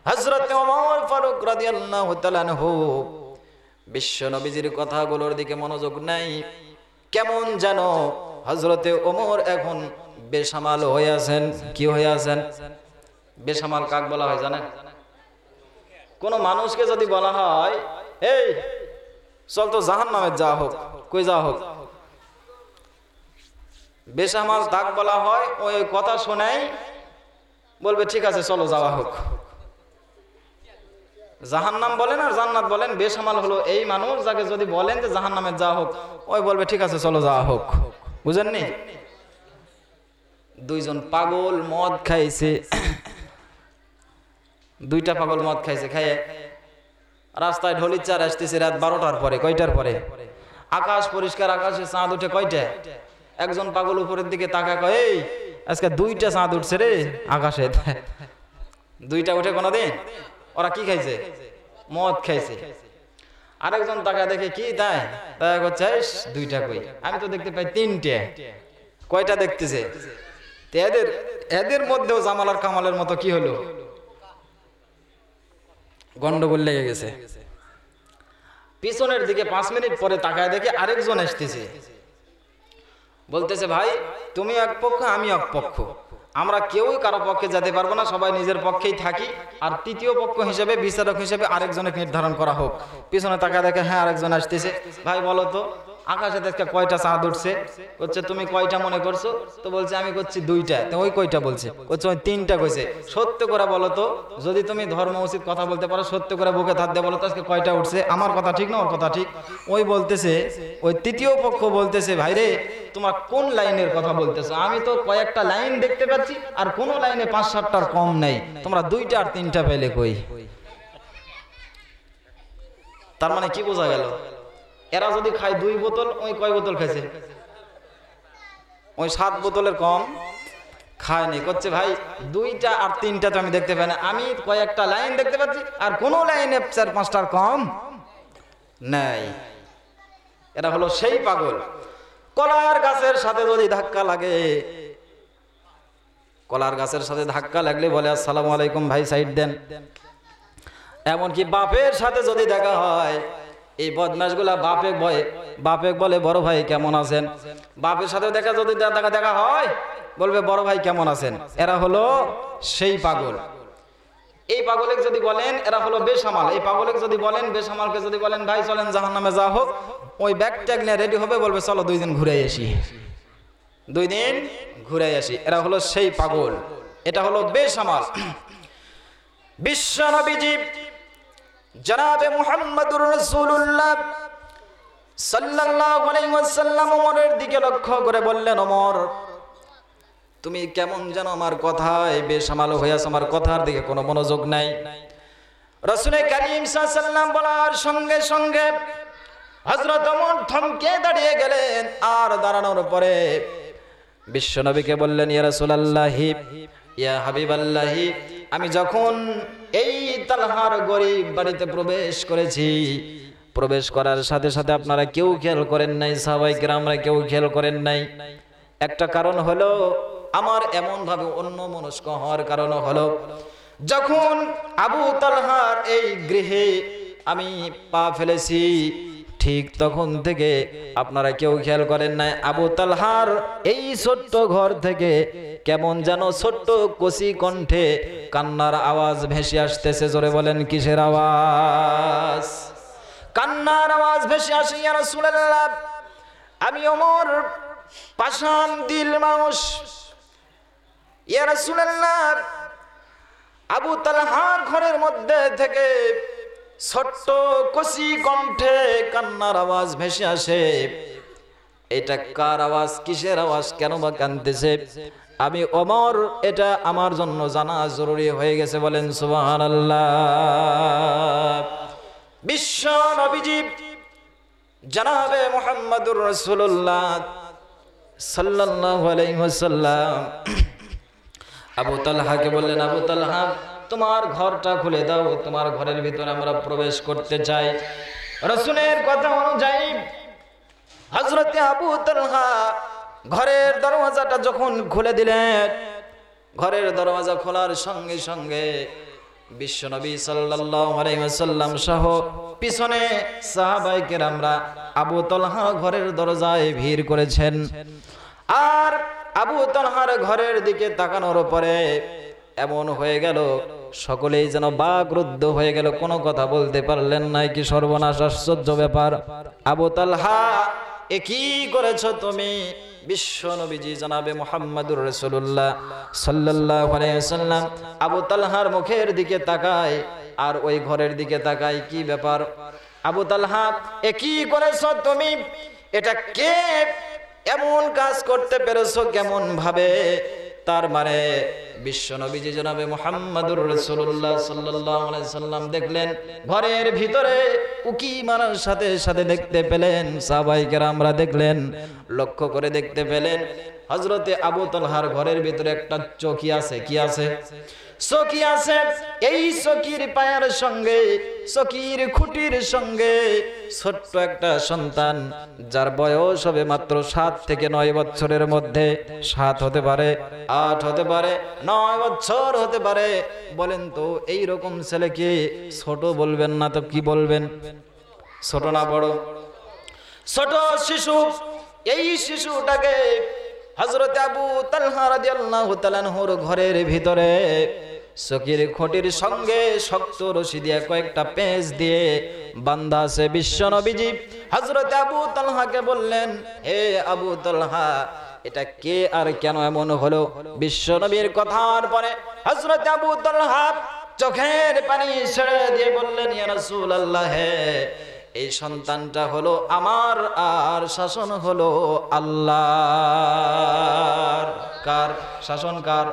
হজরত ওমর ফারুক রাদিয়াল্লাহু বিশ্ব নবীজির কথাগুলোর দিকে মনোযোগ নাই কেমন যেন হজরতে ওমর এখন বেসামাল হয়ে আছেন কি হয়ে আছেন বেসামাল কাক বলা হয় জানেন কোনো মানুষকে যদি বলা হয় এই চল তো জাহান নামে যা হোক কই যা হোক বেসামাল দাগ বলা হয় ওই কথা শোনাই বলবে ঠিক আছে চলো যাওয়া হোক জাহান্নাম বলেন আর জান্নাত বলেন বেসামাল হলো এই মানুষ যাকে যদি বলেন যে জাহান্নামে যাওয়া হোক ওই বলবে ঠিক আছে চলো যাওয়া হোক বুঝেননি দুইজন পাগল মদ খাইছে দুইটা পাগল মদ খাইছে খাইয়ে রাস্তায় ঢলির চার আসতেছে রাত বারোটার পরে কয়টার পরে আকাশ পরিষ্কার আকাশে চাঁদ উঠে কয়টা একজন পাগল উপরের দিকে তাকা কয় এই আজকে দুইটা চাঁদ উঠছে রে আকাশে দুইটা উঠে কোনোদিন ওরা কি খাইছে মদ খাইছে আরেকজন তাকা দেখে কি তাই তাই করছে দুইটা কই আমি তো দেখতে পাই তিনটে কয়টা দেখতেছে এদের এদের মধ্যেও জামাল আর কামালের মতো কি হলো গন্ডগোল লেগে গেছে পিছনের দিকে পাঁচ মিনিট পরে তাকায় দেখে আরেকজন আসতেছে বলতেছে ভাই তুমি এক পক্ষ আমি এক পক্ষ আমরা কেউই কারো পক্ষে যেতে পারবো না সবাই নিজের পক্ষেই থাকি আর তৃতীয় পক্ষ হিসেবে বিচারক হিসেবে আরেকজনকে নির্ধারণ করা হোক পিছনে তাকা দেখে হ্যাঁ আরেকজন আসতেছে ভাই বলো তো আকাশে দেখতে কয়টা চাঁদ উঠছে হচ্ছে তুমি কয়টা মনে করছো তো বলছে আমি করছি দুইটা তো ওই কয়টা বলছে হচ্ছে ওই তিনটা কইছে সত্য করে বলো তো যদি তুমি ধর্ম উচিত কথা বলতে পারো সত্য করে বুকে দিয়ে বলো তো আজকে কয়টা উঠছে আমার কথা ঠিক না ওর কথা ঠিক ওই বলতেছে ওই তৃতীয় পক্ষ বলতেছে ভাই রে তোমার কোন লাইনের কথা বলতেছো আমি তো কয়েকটা লাইন দেখতে পাচ্ছি আর কোন লাইনে পাঁচ সাতটার কম নেই তোমরা দুইটা আর তিনটা পেলে কই তার মানে কি বোঝা গেল এরা যদি খায় দুই বোতল ওই কয় বোতল খাইছে ওই সাত বোতলের কম খায়নি করছে ভাই দুইটা আর তিনটা তো আমি দেখতে পাই না আমি কয়েকটা লাইন দেখতে পাচ্ছি আর কোনো লাইনে চার পাঁচটার কম নাই এটা হলো সেই পাগল কলার গাছের সাথে যদি ধাক্কা লাগে কলার গাছের সাথে ধাক্কা লাগলে বলে আসসালামু আলাইকুম ভাই সাইড দেন এমনকি বাপের সাথে যদি দেখা হয় এই বদমাসগুলা বাপে ভয়ে বাপে বলে বড় ভাই কেমন আছেন বাপের সাথে দেখা যদি দেখা দেখা হয় বলবে বড় ভাই কেমন আছেন এরা হলো সেই পাগল এই পাগলেক যদি বলেন এরা হলো বেসামাল এই পাগলেক যদি বলেন বেসামালকে যদি বলেন ভাই চলেন জাহান নামে যা হোক ওই ব্যাগ ট্যাগ নিয়ে রেডি হবে বলবে চলো দুই দিন ঘুরে আসি দুই দিন ঘুরে আসি এরা হলো সেই পাগল এটা হলো বেসামাল বিশ্ব জীব জনাবে মুহাম্মাদুর রাসূলুল্লাহ সাল্লাল্লাহু আলাইহি ওয়াসাল্লাম ওমরের দিকে লক্ষ্য করে বললেন ওমর তুমি কেমন যেন আমার কথায় বেসামাল হয়ে আছো আমার কথার দিকে কোনো মনোযোগ নাই রসুনে কারিম সাল্লাম বলার সঙ্গে সঙ্গে হযরত ওমর থমকে দাঁড়িয়ে গেলেন আর দাঁড়ানোর পরে বিশ্বনবীকে বললেন ইয়া রাসূলুল্লাহ ইয়া হাবিবাল্লাহ আমি যখন এই তালহার গরিব বাড়িতে প্রবেশ করেছি প্রবেশ করার সাথে সাথে আপনারা কেউ খেয়াল করেন নাই সবাই গ্রামরা কেউ খেয়াল করেন নাই একটা কারণ হলো আমার এমনভাবে অন্য মনস্ক হওয়ার কারণ হলো যখন আবু তালহার এই গৃহে আমি পা ফেলেছি ঠিক তখন থেকে আপনারা কেউ খেয়াল করেন নাই আবু তালহার এই ছোট্ট ঘর থেকে কেমন যেন ছোট্ট কচি কণ্ঠে কান্নার আওয়াজ ভেসে আসতেছে জোরে বলেন কিসের আওয়াজ কান্নার আওয়াজ ভেসে আসি আর সুলাল্লাহ আমি অমর পাশান দিল মানুষ ইয়ারা সুলাল্লাহ আবু তালহার ঘরের মধ্যে থেকে ছোট্ট কষি কণ্ঠে কান্নার আওয়াজ ভেসে আসে এটা কার আওয়াজ কিসের আওয়াজ কেন বা কান্দেছে আমি অমর এটা আমার জন্য জানা জরুরি হয়ে গেছে বলেন সুবাহান আল্লাহ বিশ্ব নবীজি জানাবে মোহাম্মদুর রসুল্লাহ সাল্লাহ আবু তালহাকে বললেন আবু তালহা তোমার ঘরটা খুলে দাও তোমার ঘরের ভিতরে আমরা প্রবেশ করতে চাই রসুনের কথা অনুযায়ী হজরতে আবু তলহা ঘরের দরওয়াজাটা যখন খুলে দিলেন ঘরের দরওয়াজা খোলার সঙ্গে সঙ্গে বিশ্বনবী সাল্লাম সহ পিছনে সাহাবাইকের আমরা আবু তলহা ঘরের দরজায় ভিড় করেছেন আর আবু তলহার ঘরের দিকে তাকানোর পরে এমন হয়ে গেল সকলেই যেন বাগরুদ্ধ হয়ে গেল কোনো কথা বলতে পারলেন নাই কি সর্বনাশ আশ্চর্য ব্যাপার আবু তালহা এ কি করেছ তুমি বিশ্ব নবীজি জানাবে মোহাম্মদুর রসুল্লাহ সাল্লাহ আবু তালহার মুখের দিকে তাকায় আর ওই ঘরের দিকে তাকায় কি ব্যাপার আবু তালহা এ কি করেছ তুমি এটা কে এমন কাজ করতে পেরেছ কেমন ভাবে তার মানে বিশ্ব নবীজি জনাবে মোহাম্মদুর রসুল্লাহ সাল্লাম দেখলেন ঘরের ভিতরে উকি মারার সাথে সাথে দেখতে পেলেন সাবাইকার আমরা দেখলেন লক্ষ্য করে দেখতে পেলেন হজরতে আবু তলহার ঘরের ভিতরে একটা চকি আছে কি আছে চকি আছে এই চকির পায়ের সঙ্গে চকির খুঁটির সঙ্গে ছোট্ট একটা সন্তান যার বয়স হবে মাত্র সাত থেকে নয় বছরের মধ্যে সাত হতে পারে আট হতে পারে নয় বছর হতে পারে বলেন তো এই রকম ছেলেকে ছোট বলবেন না তো কি বলবেন ছোট না বড় ছোট শিশু এই শিশুটাকে হজরত আবু তালহা রাদিয়াল্লাহু তাআলার ঘরের ভিতরে সকির খটির সঙ্গে শক্ত রশি দিয়ে কয়েকটা পেঁচ দিয়ে বান্দা সে বিশ্ব নবীজি হজরত আবু তালহাকে বললেন হে আবু তালহা এটা কে আর কেন এমন হলো বিশ্ব নবীর কথার পরে হজরত আবু তালহা চোখের পানি ছেড়ে দিয়ে বললেন ইয়া রাসূলুল্লাহ হে এই সন্তানটা হলো আমার আর শাসন হলো আল্লাহ কার শাসন কার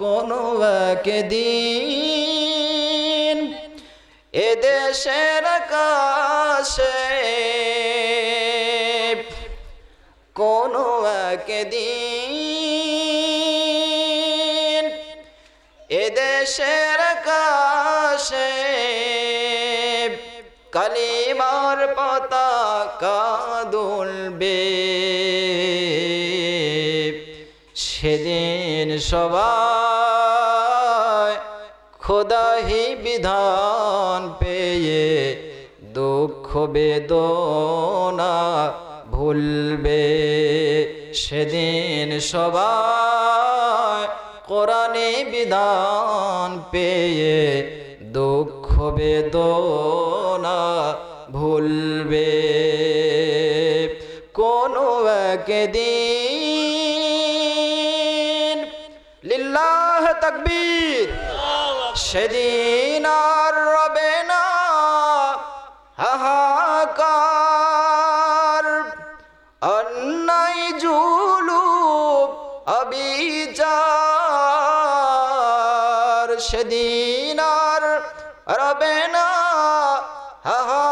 কোন দিন এদেশের কাছে কোন দিন এদেশের পতাকা দুলবে সেদিন সবাই খোদাহি বিধান পেয়ে দুঃখ বেদনা ভুলবে সেদিন সবাই কোরআনে বিধান পেয়ে দুঃখ বেদনা ভুলবে কোনো একদিন লিল্লাহ তকবীর সেদিন আর রবে না হাহাকার অন্যায় জুলুপ অবিচার সেদিন আর রবে না হাহাকার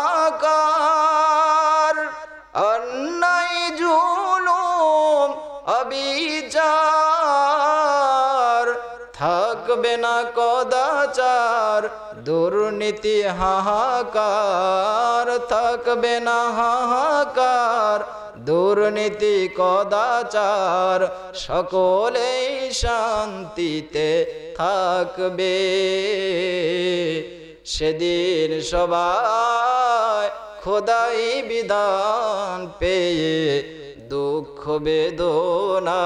নীতি হাহাকার থাকবে না হাহাকার দুর্নীতি কদাচার সকলেই শান্তিতে থাকবে সেদিন সবাই খোদাই বিধান পেয়ে দুঃখ বেদনা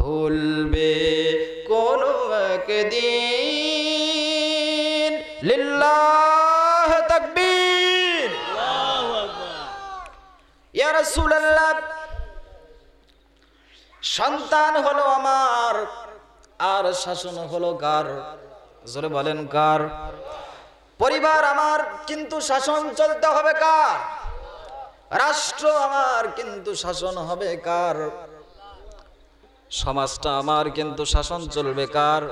ভুলবে কোনো একদিন লিল্লাহ তাকবীর ইয়া রাসূলুল্লাহ সন্তান হলো আমার আর শাসন হলো কার জোরে বলেন কার পরিবার আমার কিন্তু শাসন চলতে হবে কার রাষ্ট্র আমার কিন্তু শাসন হবে কার সমাজটা আমার কিন্তু শাসন চলবে কার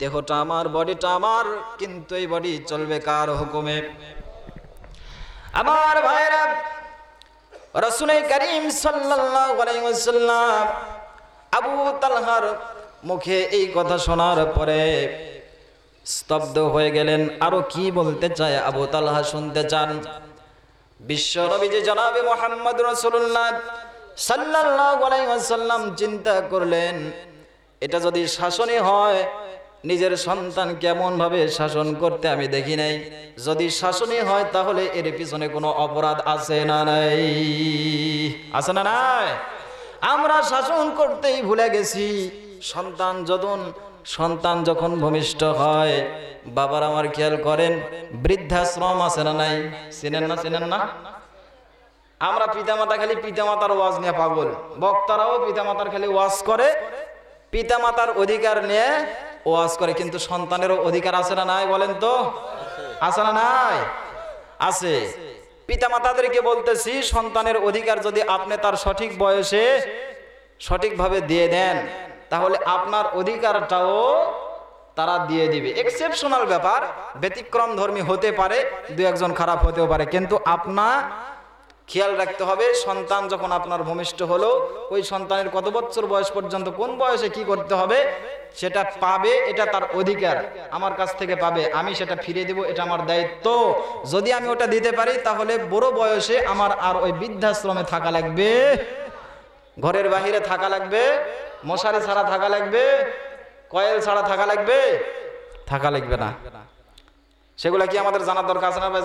দেহটা আমার বডিটা আমার কিন্তু এই বডি চলবে কার হুকুমে আমার ভাইরা রসুনে করিম সাল্লাম আবু তালহার মুখে এই কথা শোনার পরে স্তব্ধ হয়ে গেলেন আরো কি বলতে চায় আবু তালহা শুনতে চান বিশ্ব রবিজি জনাবে মোহাম্মদ রসুল্লাহ সাল্লাহ চিন্তা করলেন এটা যদি শাসনই হয় নিজের সন্তান কেমনভাবে শাসন করতে আমি দেখি নাই যদি শাসনই হয় তাহলে এর পিছনে কোনো অপরাধ আছে না নাই আছে না নাই আমরা শাসন করতেই ভুলে গেছি সন্তান যদন সন্তান যখন ভূমিষ্ঠ হয় বাবার আমার খেয়াল করেন বৃদ্ধাশ্রম আছে না নাই চিনেন না চিনেন না আমরা পিতামাতা খালি পিতামাতার ওয়াজ নিয়ে পাগল বক্তারাও পিতামাতার খালি ওয়াজ করে পিতামাতার অধিকার নিয়ে ওয়াজ করে কিন্তু সন্তানেরও অধিকার আছে না নাই বলেন তো আছে না নাই আছে পিতা মাতাদেরকে বলতেছি সন্তানের অধিকার যদি আপনি তার সঠিক বয়সে সঠিকভাবে দিয়ে দেন তাহলে আপনার অধিকারটাও তারা দিয়ে দিবে এক্সেপশনাল ব্যাপার ব্যতিক্রম ধর্মী হতে পারে দু একজন খারাপ হতেও পারে কিন্তু আপনা খেয়াল রাখতে হবে সন্তান যখন আপনার ভূমিষ্ঠ হলো ওই সন্তানের কত বছর বয়স পর্যন্ত কোন বয়সে কি করতে হবে সেটা পাবে এটা তার অধিকার আমার কাছ থেকে পাবে আমি সেটা ফিরে দেব এটা আমার দায়িত্ব যদি আমি ওটা দিতে পারি তাহলে বড় বয়সে আমার আর ওই বৃদ্ধাশ্রমে থাকা লাগবে ঘরের বাহিরে থাকা লাগবে মশারি ছাড়া থাকা লাগবে কয়েল ছাড়া থাকা লাগবে থাকা লাগবে না সেগুলা কি আমাদের জানার দরকার আছে না ভাই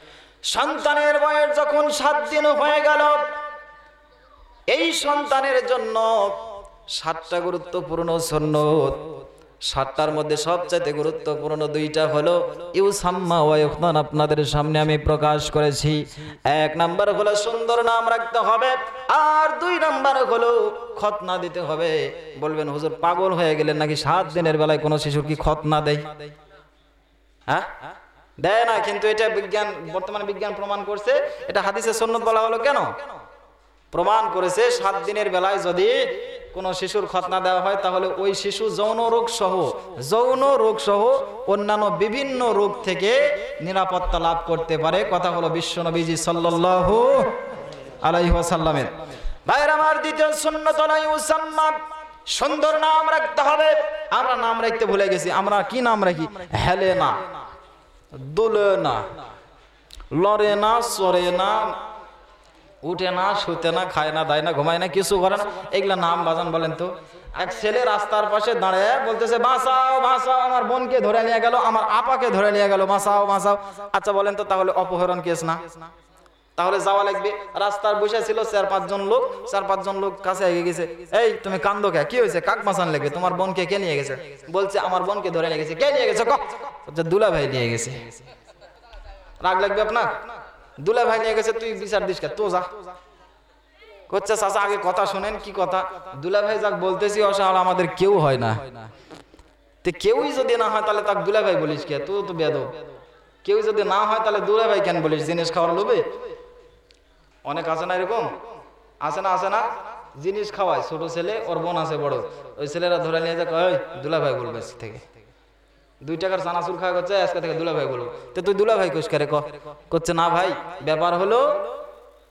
সন্তানের বয়স যখন সাত দিন হয়ে গেল এই সন্তানের জন্য সাতটা গুরুত্বপূর্ণ সন্ন্যত সাতটার মধ্যে সবচাইতে গুরুত্বপূর্ণ দুইটা হলো ইউ সাম্মা ওয়ান আপনাদের সামনে আমি প্রকাশ করেছি এক নাম্বার হলো সুন্দর নাম রাখতে হবে আর দুই নাম্বার হলো খতনা দিতে হবে বলবেন হুজুর পাগল হয়ে গেলেন নাকি সাত দিনের বেলায় কোনো শিশুর কি খতনা দেয় হ্যাঁ দেয় না কিন্তু এটা বিজ্ঞান বর্তমানে বিজ্ঞান প্রমাণ করছে এটা হাদিসের সন্ন্যত বলা হলো কেন প্রমাণ করেছে সাত দিনের বেলায় যদি কোনো শিশুর খতনা দেওয়া হয় তাহলে ওই শিশু যৌন রোগ সহ যৌন রোগ সহ অন্যান্য বিভিন্ন রোগ থেকে নিরাপত্তা লাভ করতে পারে কথা হলো বিশ্ব নবীজি সাল্লাহ আলাইহাসাল্লামের ভাইয়ের আমার দ্বিতীয় সুন্নতলাই সুন্দর নাম রাখতে হবে আমরা নাম রাখতে ভুলে গেছি আমরা কি নাম রাখি হেলেনা দোলে না লড়ে না সরে না উঠে না শুতে না খায় না দায় না ঘুমায় না কিছু করে না এগুলা নাম বাজান বলেন তো এক ছেলে রাস্তার পাশে দাঁড়ায় বলতেছে বাঁচাও বাঁচাও আমার বোনকে ধরে নিয়ে গেল আমার আপাকে ধরে নিয়ে গেল বাঁচাও বাঁচাও আচ্ছা বলেন তো তাহলে অপহরণ কেস না তাহলে যাওয়া লাগবে রাস্তার বসে ছিল চার পাঁচজন লোক চার পাঁচজন লোক কাছে এগিয়ে গেছে এই তুমি কান্দো কে কি হয়েছে কাক মাসান লাগবে তোমার বোনকে কে নিয়ে গেছে বলছে আমার বোনকে ধরে নিয়ে গেছে কে নিয়ে গেছে কচ্ছে দুলা ভাই নিয়ে গেছে রাগ লাগবে আপনার দুলা ভাই নিয়ে গেছে তুই বিচার দিস তো যা করছে চাষা আগে কথা শোনেন কি কথা দুলা ভাই যাক বলতেছি অসহাল আমাদের কেউ হয় না তো কেউই যদি না হয় তাহলে তাক দুলা ভাই বলিস কে তুই তো বেদ কেউ যদি না হয় তাহলে দুলা ভাই কেন বলিস জিনিস খাওয়ার লোভে অনেক আছে না এরকম আছে না আছে না জিনিস খাওয়ায় ছোট ছেলে ওর বোন আছে বড় ওই ছেলেরা ধরে নিয়ে যায় দুলা ভাই বলবে থেকে দুই টাকার চানাচুর খাওয়া করছে আজকে থেকে ভাই বলবো তো তুই দুলা ভাই করে করছে না ভাই ব্যাপার হলো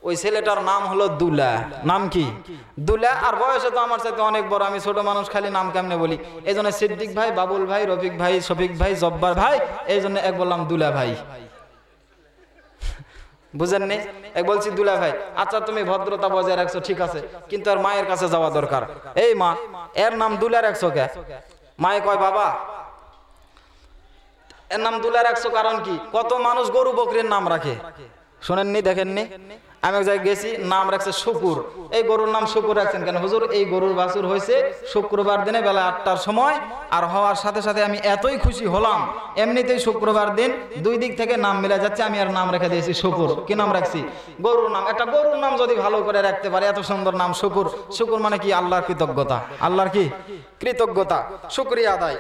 ওই ছেলেটার নাম হলো দুলা নাম কি দুলা আর বয়সে তো আমার সাথে অনেক বড় আমি ছোট মানুষ খালি নাম কেমনে বলি এই জন্য সিদ্দিক ভাই বাবুল ভাই রফিক ভাই শফিক ভাই জব্বার ভাই এই জন্য এক বললাম দুলা ভাই বুঝেন নি বলছি দুলা ভাই আচ্ছা তুমি ভদ্রতা বজায় রাখছো ঠিক আছে কিন্তু আর মায়ের কাছে যাওয়া দরকার এই মা এর নাম দুলা রাখছো কে মায়ে কয় বাবা এর নাম দুলা রাখছো কারণ কি কত মানুষ গরু বকরির নাম রাখে শোনেননি দেখেননি আমি এক জায়গায় গেছি নাম রাখছে শুকুর এই গরুর নাম শুকুর রাখছেন কেন হুজুর এই গরুর বাছুর হয়েছে শুক্রবার দিনে বেলা আটটার সময় আর হওয়ার সাথে সাথে আমি এতই খুশি হলাম এমনিতেই শুক্রবার দিন দুই দিক থেকে নাম মিলে যাচ্ছে আমি আর নাম রেখে দিয়েছি শুকুর কি নাম রাখছি গরুর নাম একটা গরুর নাম যদি ভালো করে রাখতে পারে এত সুন্দর নাম শুকুর শুকুর মানে কি আল্লাহর কৃতজ্ঞতা আল্লাহর কি কৃতজ্ঞতা শুক্রিয়া আদায়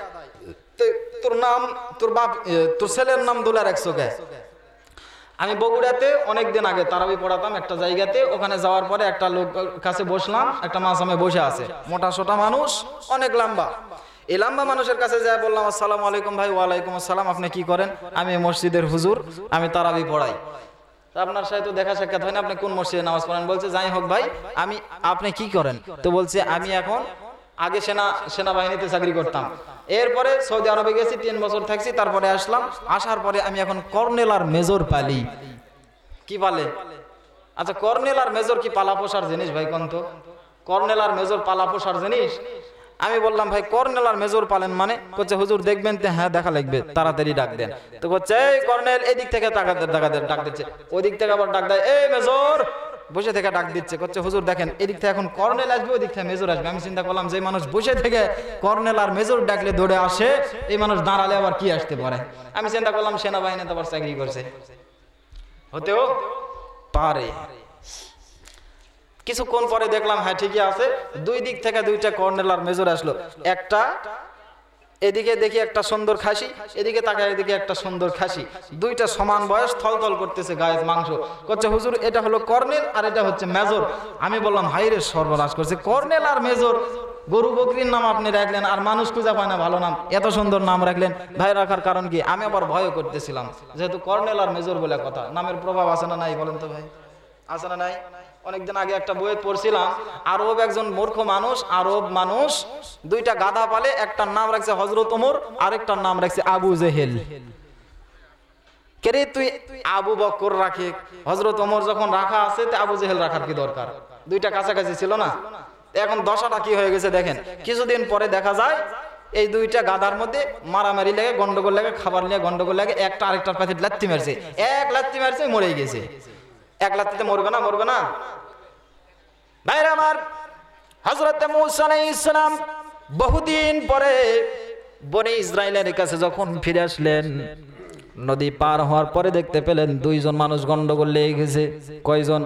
তোর নাম তোর বাপ তোর ছেলের নাম দুলা রাখছো কে আমি বগুড়াতে অনেক দিন আগে তারাবি পড়াতাম একটা জায়গাতে ওখানে যাওয়ার পরে একটা লোক কাছে বসলাম একটা মাছ আমি বসে আছে মোটা সোটা মানুষ অনেক লম্বা এই লম্বা মানুষের কাছে যা বললাম আসসালাম আলাইকুম ভাই ওয়ালাইকুম আসসালাম আপনি কি করেন আমি মসজিদের হুজুর আমি তারাবি পড়াই আপনার সাথে তো দেখা সাক্ষাৎ হয় না আপনি কোন মসজিদে নামাজ পড়েন বলছে যাই হোক ভাই আমি আপনি কি করেন তো বলছে আমি এখন আগে সেনা সেনাবাহিনীতে চাকরি করতাম এরপরে সৌদি আরবে গেছি তিন বছর থাকছি তারপরে আসলাম আসার পরে আমি এখন কর্নেল আর মেজর পালি কি পালে আচ্ছা কর্নেল আর মেজর কি পালা পোষার জিনিস ভাই কন্ত কর্নেল আর মেজর পালা পোষার জিনিস আমি বললাম ভাই কর্নেল আর মেজর পালেন মানে করছে হুজুর দেখবেন তো হ্যাঁ দেখা লাগবে তাড়াতাড়ি ডাক দেন তো করছে এই কর্নেল এদিক থেকে টাকা টাকা ডাক দিচ্ছে ওদিক থেকে আবার ডাক দেয় এই মেজর বসে থেকে ডাক দিচ্ছে করছে হুজুর দেখেন এদিক থেকে এখন কর্নেল আসবে ওই দিক থেকে মেজর আসবে আমি চিন্তা করলাম যে মানুষ বসে থেকে কর্নেল আর মেজর ডাকলে দৌড়ে আসে এই মানুষ দাঁড়ালে আবার কি আসতে পারে আমি চিন্তা করলাম সেনাবাহিনী আবার চাকরি করছে হতেও পারে কিছুক্ষণ পরে দেখলাম হ্যাঁ ঠিকই আছে দুই দিক থেকে দুইটা কর্নেল আর মেজর আসলো একটা এদিকে দেখি একটা সুন্দর খাসি এদিকে তাকায় এদিকে একটা সুন্দর খাসি দুইটা সমান বয়স থলথল করতেছে গায়ের মাংস করছে হুজুর এটা হলো কর্নেল আর এটা হচ্ছে মেজর আমি বললাম হাইরে সর্বনাশ করছে কর্নেল আর মেজর গরু বকরির নাম আপনি রাখলেন আর মানুষ খুঁজা পায় না ভালো নাম এত সুন্দর নাম রাখলেন ভাই রাখার কারণ কি আমি আবার ভয়ও করতেছিলাম যেহেতু কর্নেল আর মেজর বলে কথা নামের প্রভাব আছে না নাই বলেন তো ভাই আছে না নাই অনেকদিন আগে একটা বইয়ে পড়ছিলাম আরব একজন মূর্খ মানুষ আরব মানুষ দুইটা গাধা পালে একটার নাম রাখছে হজরত ওমর আরেকটার নাম রাখছে আবু জেহেল কেরে তুই আবু বকর রাখে হজরত ওমর যখন রাখা আছে তে আবু জেহেল রাখার কি দরকার দুইটা কাছাকাছি ছিল না এখন দশাটা কি হয়ে গেছে দেখেন কিছুদিন পরে দেখা যায় এই দুইটা গাদার মধ্যে মারামারি লাগে গন্ডগোল লাগে খাবার নিয়ে গন্ডগোল লাগে একটা আরেকটার পাশে লাত্তি মারছে এক লাত্তি মারছে মরে গেছে এক লাতিতে মরবে না মরবে না ভাইর আমার হজরত ইসলাম বহুদিন পরে বনে ইসরায়েলের কাছে যখন ফিরে আসলেন নদী পার হওয়ার পরে দেখতে পেলেন দুইজন মানুষ গন্ডগোল লেগে গেছে কয়জন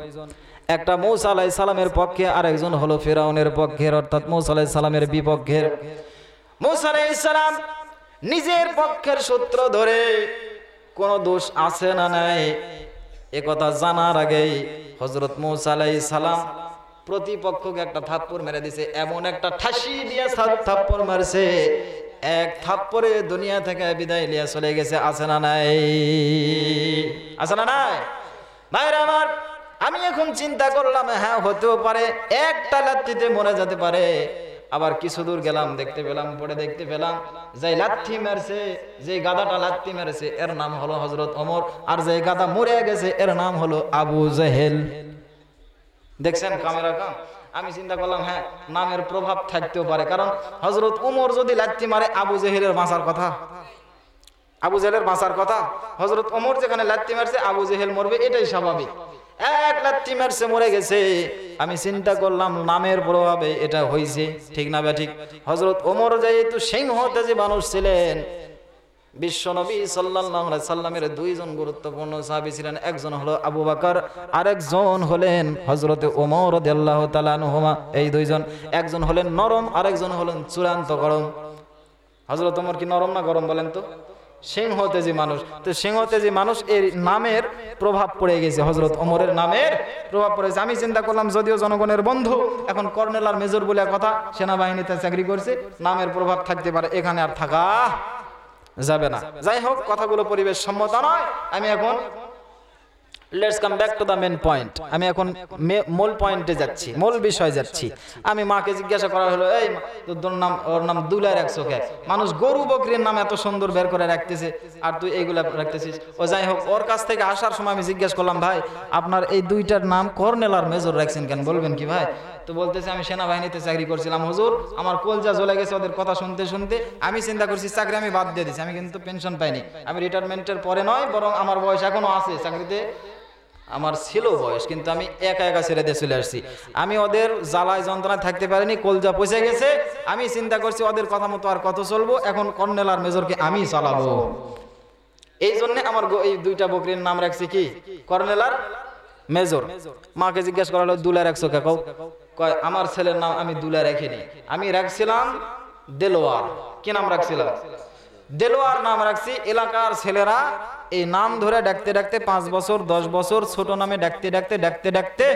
একটা মৌসা আলাই সালামের পক্ষে আর একজন হলো ফেরাউনের পক্ষের অর্থাৎ মৌসা আলাই সালামের বিপক্ষের মৌসা আলাই ইসলাম নিজের পক্ষের সূত্র ধরে কোনো দোষ আছে না নাই একথা জানার আগেই হজরত মৌসালাই সালাম প্রতিপক্ষকে একটা থাপ্পড় মেরে দিছে এমন একটা ঠাসি দিয়ে থাপ্পড় মারছে এক থাপ্পড়ে দুনিয়া থেকে বিদায় লিয়া চলে গেছে আছে না নাই আছে না নাই ভাইরা আমার আমি এখন চিন্তা করলাম হ্যাঁ হতেও পারে একটা লাত্রিতে মরে যেতে পারে আবার কিছু দূর গেলাম দেখতে পেলাম পরে দেখতে পেলাম যে লাথি মেরেছে যে গাদাটা লাথি মেরেছে এর নাম হলো হজরত অমর আর যে গাদা মরে গেছে এর নাম হলো আবু জেহেল দেখছেন ক্যামেরা কাম আমি চিন্তা করলাম হ্যাঁ নামের প্রভাব থাকতেও পারে কারণ হজরত উমর যদি লাথি মারে আবু জেহেলের বাঁচার কথা আবু জেহেলের বাঁচার কথা হজরত উমর যেখানে লাথি মারছে আবু জেহেল মরবে এটাই স্বাভাবিক এক লাত্তি মারছে মরে গেছে আমি চিন্তা করলাম নামের প্রভাবে এটা হয়েছে ঠিক না ঠিক হজরত ওমর যেহেতু সিংহতে যে মানুষ ছিলেন বিশ্ব নবী সাল্লাহ সাল্লামের দুইজন গুরুত্বপূর্ণ সাহাবি ছিলেন একজন হলো আবু বাকর আর একজন হলেন হজরতে ওমর দেল্লাহ তালানহমা এই দুইজন একজন হলেন নরম আর একজন হলেন চূড়ান্ত গরম হজরত ওমর কি নরম না গরম বলেন তো তেজি মানুষ তো তেজি মানুষ এর নামের প্রভাব পড়ে গেছে হজরত অমরের নামের প্রভাব পড়েছে আমি চিন্তা করলাম যদিও জনগণের বন্ধু এখন কর্নেল আর মেজর বলে কথা সেনাবাহিনীতে চাকরি করছে নামের প্রভাব থাকতে পারে এখানে আর থাকা যাবে না যাই হোক কথাগুলো পরিবেশ সম্মত নয় আমি এখন let's come back to the main point আমি এখন মূল পয়েন্টে যাচ্ছি মূল বিষয়ে যাচ্ছি আমি মাকে জিজ্ঞাসা করা হলো এই তোর নাম ওর নাম দুলার এক কে মানুষ গরু বকরির নাম এত সুন্দর বের করে রাখতেছে আর তুই এইগুলা রাখতেছিস ও যাই হোক ওর কাছ থেকে আসার সময় আমি জিজ্ঞাসা করলাম ভাই আপনার এই দুইটার নাম কর্নেল আর মেজর রাখছেন কেন বলবেন কি ভাই তো বলতেছে আমি সেনাবাহিনীতে চাকরি করছিলাম হুজুর আমার কলজা জ্বলে গেছে ওদের কথা শুনতে শুনতে আমি চিন্তা করছি চাকরি আমি বাদ দিয়ে দিছি আমি কিন্তু পেনশন পাইনি আমি রিটায়ারমেন্টের পরে নয় বরং আমার বয়স এখনও আছে চাকরিতে আমার ছিল বয়স কিন্তু আমি একা একা ছেড়ে দিয়ে চলে আসছি আমি ওদের জ্বালায় যন্ত্রণায় থাকতে পারিনি কলজা পচে গেছে আমি চিন্তা করছি ওদের কথা মতো আর কত চলবো এখন কর্নেল আর মেজরকে আমি চালাবো এই জন্য আমার এই দুইটা বকরির নাম রাখছি কি কর্নেল আর মেজর মাকে জিজ্ঞেস করা হলো দুলা রাখছো কাউ কয় আমার ছেলের নাম আমি দুলা রাখিনি আমি রাখছিলাম দেলোয়ার কি নাম রাখছিলাম দেলোয়ার নাম রাখছি এলাকার ছেলেরা এই নাম ধরে ডাকতে ডাকতে পাঁচ বছর দশ বছর ছোট নামে ডাকতে ডাকতে ডাকতে ডাকতে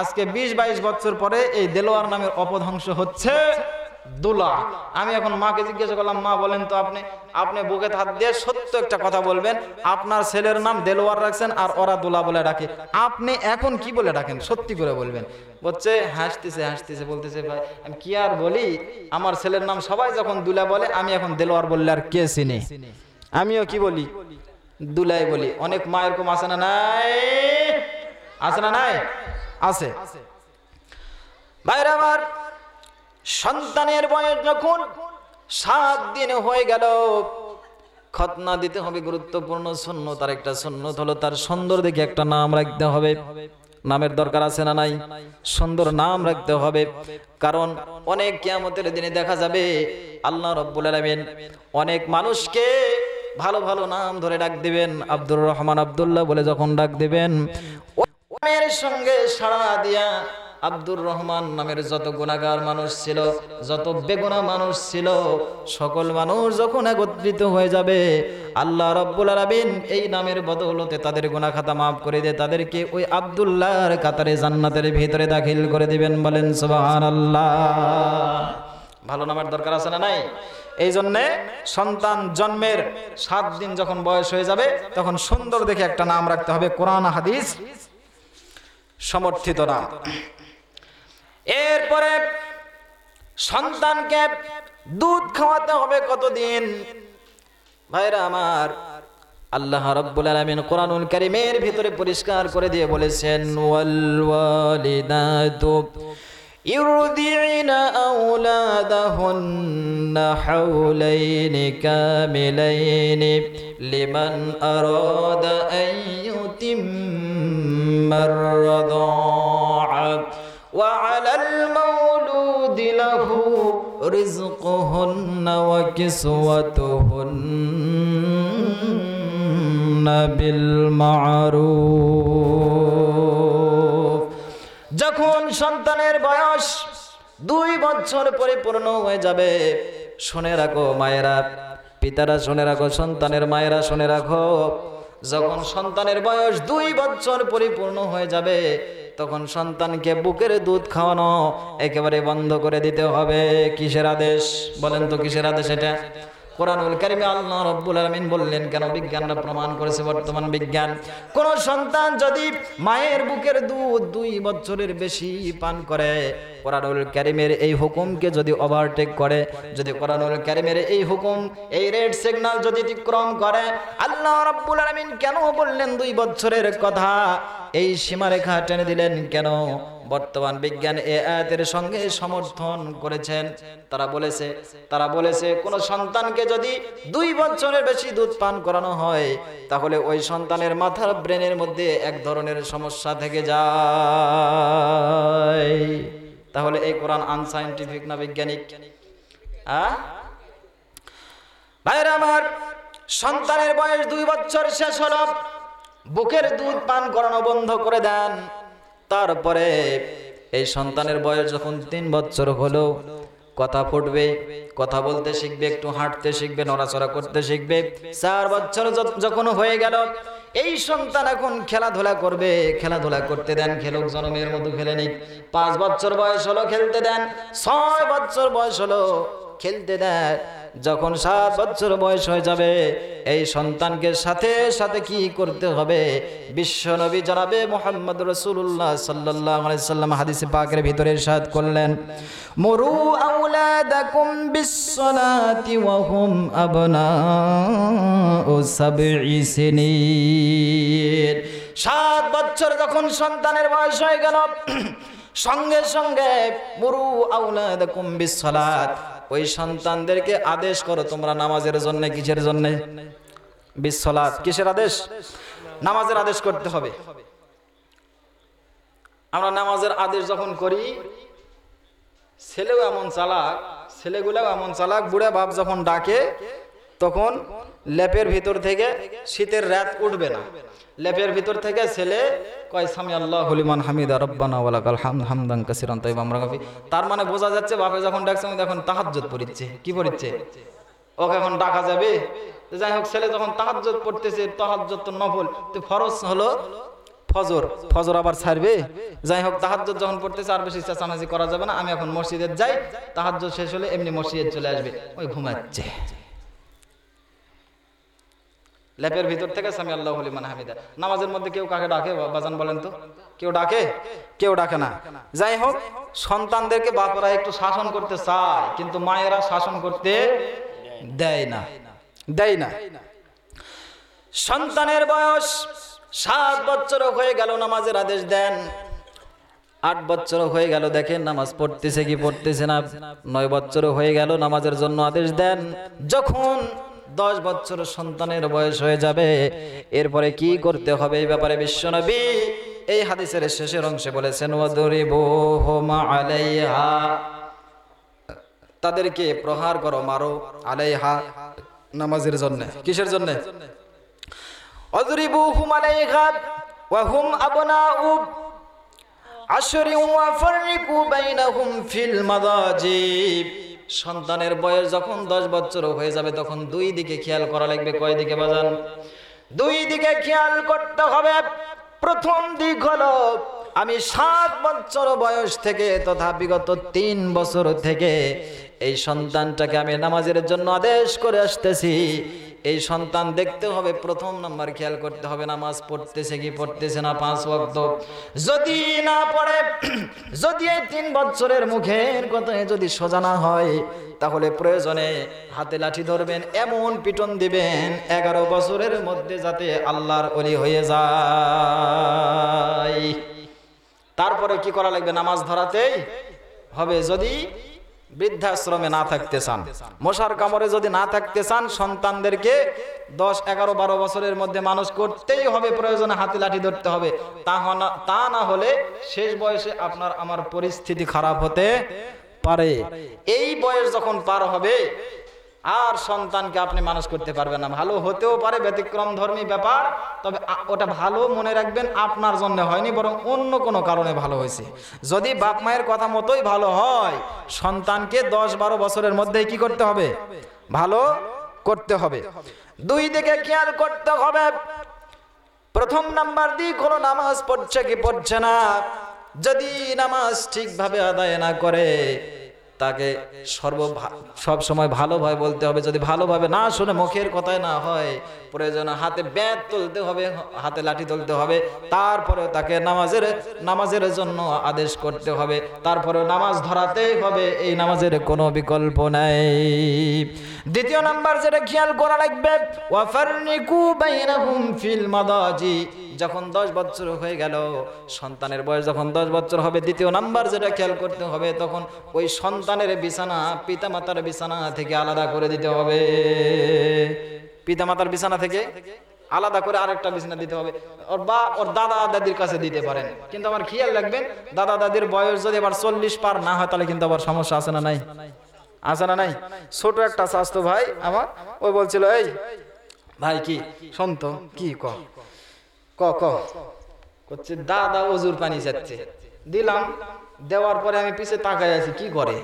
আজকে বিশ বাইশ বছর পরে এই দেলোয়ার নামের অপধ্বংস হচ্ছে দুলা আমি এখন মাকে জিজ্ঞাসা করলাম মা বলেন তো আপনি আপনি বুকে হাত দিয়ে সত্য একটা কথা বলবেন আপনার ছেলের নাম দেলোয়ার রাখছেন আর ওরা দুলা বলে ডাকে আপনি এখন কি বলে ডাকেন সত্যি করে বলবেন বলছে হাসতেছে হাসতেছে বলতেছে ভাই আমি কি আর বলি আমার ছেলের নাম সবাই যখন দুলা বলে আমি এখন দেলোয়ার বললে আর কে চিনি আমিও কি বলি দুলাই বলি অনেক মা এরকম আছে না নাই আছে না নাই আছে ভাইরা আমার সন্তানের বয়স যখন সাত দিন হয়ে গেল খতনা দিতে হবে গুরুত্বপূর্ণ শূন্য তার একটা শূন্য হলো তার সুন্দর দেখে একটা নাম রাখতে হবে নামের দরকার আছে না নাই সুন্দর নাম রাখতে হবে কারণ অনেক কেয়ামতের দিনে দেখা যাবে আল্লাহ রব্বুল আলামিন অনেক মানুষকে ভালো ভালো নাম ধরে ডাক দিবেন আব্দুর রহমান আবদুল্লাহ বলে যখন ডাক দিবেন মেয়ের সঙ্গে সাড়া দিয়া আব্দুর রহমান নামের যত গুণাগার মানুষ ছিল যত বেগুনা মানুষ ছিল সকল মানুষ যখন একত্রিত হয়ে যাবে আল্লাহ রব্বুল আলামিন এই নামের বদৌলতে তাদের গুণা খাতা মাফ করে দিয়ে তাদেরকে ওই আবদুল্লাহর কাতারে জান্নাতের ভিতরে দাখিল করে দিবেন বলেন সুবহানাল্লাহ আল্লাহ ভালো নামের দরকার আছে না নাই এই জন্যে সন্তান জন্মের সাত দিন যখন বয়স হয়ে যাবে তখন সুন্দর দেখে একটা নাম রাখতে হবে কোরআন হাদিস সমর্থিত নাম এরপরে সন্তানকে দুধ খাওয়াতে হবে কতদিন ভাইরা আমার আল্লাহ রব্বুল আলামিন কোরআনুল কারীমের ভিতরে পরিষ্কার করে দিয়ে বলেছেন ওয়াল ওয়ালিদাতু يرضعن أولادهن حولين كاملين لمن أراد أن يتم الرضاعة وعلى المولود له رزقهن وكسوتهن بالمعروف সন্তানের বয়স দুই বছর পরিপূর্ণ হয়ে যাবে শুনে রাখো মায়েরা পিতারা শুনে রাখো সন্তানের মায়েরা শুনে রাখো যখন সন্তানের বয়স দুই বছর পরিপূর্ণ হয়ে যাবে তখন সন্তানকে বুকের দুধ খাওয়ানো একেবারে বন্ধ করে দিতে হবে কিসের আদেশ বলেন তো কিসের আদেশ এটা কোরআনুল কারিমে আল্লাহ রব্বুল আলমিন বললেন কেন বিজ্ঞানরা প্রমাণ করেছে বর্তমান বিজ্ঞান কোন সন্তান যদি মায়ের বুকের দুধ দুই বছরের বেশি পান করে কোরআনুল কারিমের এই হুকুমকে যদি ওভারটেক করে যদি কোরআনুল কারিমের এই হুকুম এই রেড সিগন্যাল যদি অতিক্রম করে আল্লাহ রাব্বুল আলামিন কেন বললেন দুই বছরের কথা এই সীমারেখা টেনে দিলেন কেন বর্তমান বিজ্ঞান এ আয়াতের সঙ্গে সমর্থন করেছেন তারা বলেছে তারা বলেছে কোন সন্তানকে যদি দুই বছরের বেশি দুধ পান করানো হয় তাহলে ওই সন্তানের মাথার ব্রেনের মধ্যে এক ধরনের সমস্যা থেকে যায় তাহলে এই কোরআন আনসাইন্টিফিক না বৈজ্ঞানিক ভাইরা আমার সন্তানের বয়স দুই বছর শেষ হল বুকের দুধ পান করানো বন্ধ করে দেন তারপরে এই সন্তানের বয়স যখন তিন বছর হলো কথা ফুটবে কথা বলতে শিখবে একটু হাঁটতে শিখবে নড়াচড়া করতে শিখবে চার বছর যখন হয়ে গেল এই সন্তান এখন খেলাধুলা করবে খেলাধুলা করতে দেন খেলুক জনমের মতো খেলে নিক পাঁচ বছর বয়স হলো খেলতে দেন ছয় বছর বয়স হলো খেলতে দেয় যখন সাত বছর বয়স হয়ে যাবে এই সন্তানকে সাথে সাথে কি করতে হবে বিশ্বনবী জানাবে মোহাম্মদ রসুল্লাহ সাল্লাহ সাল্লাম হাদিসে পাকের ভিতরে সাত করলেন মরু ও সাত বছর যখন সন্তানের বয়স হয়ে গেল সঙ্গে সঙ্গে মুরু আউলাদাকুম বিসসালাত ওই সন্তানদেরকে আদেশ করো তোমরা নামাজের জন্য কিসের জন্য বিশ্বলাদ কিসের আদেশ নামাজের আদেশ করতে হবে আমরা নামাজের আদেশ যখন করি ছেলেও এমন চালাক ছেলেগুলো এমন চালাক বুড়ে বাপ যখন ডাকে তখন ল্যাপের ভিতর থেকে শীতের রাত উঠবে না লেপের ভিতর থেকে ছেলে কয় সামি আল্লাহ হলিমান হামিদ রব্বানা হামদান কাসিরান তাইবা আমরা তার মানে বোঝা যাচ্ছে বাপে যখন ডাকছে তখন তাহাজ্জুদ পড়িচ্ছে কি পড়িচ্ছে ওকে এখন ডাকা যাবে যাই হোক ছেলে যখন তাহাজ্জত পড়তেছে তাহাজ্জুদ তো নফল তো ফরজ হলো ফজর ফজর আবার ছাড়বে যাই হোক তাহাজ্জুদ যখন পড়তেছে আর বেশি চাচামাচি করা যাবে না আমি এখন মসজিদে যাই তাহাজ্জুদ শেষ হলে এমনি মসজিদে চলে আসবে ওই ঘুমাচ্ছে ল্যাপের ভিতর থেকে সামি আল্লাহ হলিমান হামিদা নামাজের মধ্যে কেউ কাকে ডাকে বাজান বলেন তো কেউ ডাকে কেউ ডাকে না যাই হোক সন্তানদেরকে বাপরা একটু শাসন করতে চায় কিন্তু মায়েরা শাসন করতে দেয় না দেয় না সন্তানের বয়স সাত বছর হয়ে গেল নামাজের আদেশ দেন আট বছর হয়ে গেল দেখেন নামাজ পড়তেছে কি পড়তেছে না নয় বছর হয়ে গেল নামাজের জন্য আদেশ দেন যখন দশ বছর সন্তানের বয়স হয়ে যাবে এরপরে কি করতে হবে এই ব্যাপারে বিশ্বনবী এই হাদিসের শেষের অংশে বলেছেন তাদেরকে প্রহার করো মারো আলাইহা নামাজের জন্য কিসের জন্য আশরি ওয়া ফাররিকু বাইনাহুম ফিল সন্তানের বয়স যখন দশ বছর হয়ে যাবে তখন দুই দিকে খেয়াল করা লাগবে কয় দিকে বাজান দুই দিকে খেয়াল করতে হবে প্রথম দিক হল আমি সাত বছর বয়স থেকে তথা বিগত তিন বছর থেকে এই সন্তানটাকে আমি নামাজের জন্য আদেশ করে আসতেছি এই সন্তান দেখতে হবে প্রথম নাম্বার খেয়াল করতে হবে নামাজ পড়তেছে কি পড়তেছে না পাঁচ ভক্ত যদি না পড়ে যদি এই তিন বছরের মুখের কথায় যদি সোজা না হয় তাহলে প্রয়োজনে হাতে লাঠি ধরবেন এমন পিটন দিবেন এগারো বছরের মধ্যে যাতে আল্লাহর অলি হয়ে যায় তারপরে কি করা লাগবে নামাজ ধরাতেই হবে যদি বৃদ্ধাশ্রমে না থাকতে চান মশার কামড়ে যদি না থাকতে চান সন্তানদেরকে দশ এগারো বারো বছরের মধ্যে মানুষ করতেই হবে প্রয়োজনে হাতে লাঠি ধরতে হবে তা না হলে শেষ বয়সে আপনার আমার পরিস্থিতি খারাপ হতে পারে এই বয়স যখন পার হবে আর সন্তানকে আপনি মানুষ করতে পারবেন না ভালো হতেও পারে ব্যতিক্রম ধর্মী ব্যাপার তবে ওটা ভালো মনে রাখবেন আপনার জন্য হয়নি বরং অন্য কোনো কারণে ভালো হয়েছে যদি বাপ মায়ের কথা মতোই ভালো হয় সন্তানকে দশ বারো বছরের মধ্যেই কি করতে হবে ভালো করতে হবে দুই দিকে খেয়াল করতে হবে প্রথম নাম্বার দিয়ে কোনো নামাজ পড়ছে কি পড়ছে না যদি নামাজ ঠিকভাবে আদায় না করে তাকে সর্ব সব সময় ভালোভাবে বলতে হবে যদি ভালোভাবে না শুনে মুখের কথায় না হয় প্রয়োজন হাতে ব্যাট তুলতে হবে হাতে লাঠি তুলতে হবে তারপরেও তাকে নামাজের নামাজের জন্য আদেশ করতে হবে তারপরেও নামাজ ধরাতেই হবে এই নামাজের কোনো বিকল্প নাই দ্বিতীয় নাম্বার যেটা খেয়াল করা লাগবে ওয়াফারনিকু বাইনাহুম ফিল মাদাজি যখন দশ বছর হয়ে গেল সন্তানের বয়স যখন দশ বছর হবে দ্বিতীয় নাম্বার যেটা খেয়াল করতে হবে তখন ওই সন্তানের বিছানা পিতামাতার বিছানা থেকে আলাদা করে দিতে হবে পিতামাতার বিছানা থেকে আলাদা করে আরেকটা বিছানা দিতে হবে ওর বা ওর দাদা দাদির কাছে দিতে পারেন কিন্তু আমার খেয়াল রাখবেন দাদা দাদির বয়স যদি আবার চল্লিশ পার না হয় তাহলে কিন্তু আবার সমস্যা আছে না নাই আছে না নাই ছোট একটা স্বাস্থ্য ভাই আমার ওই বলছিল এই ভাই কি সন্ত কি ক ক ক করছে দা দা অজুর পানি যাচ্ছে দিলাম দেওয়ার পরে আমি পিছে তাকাই আছি কি করে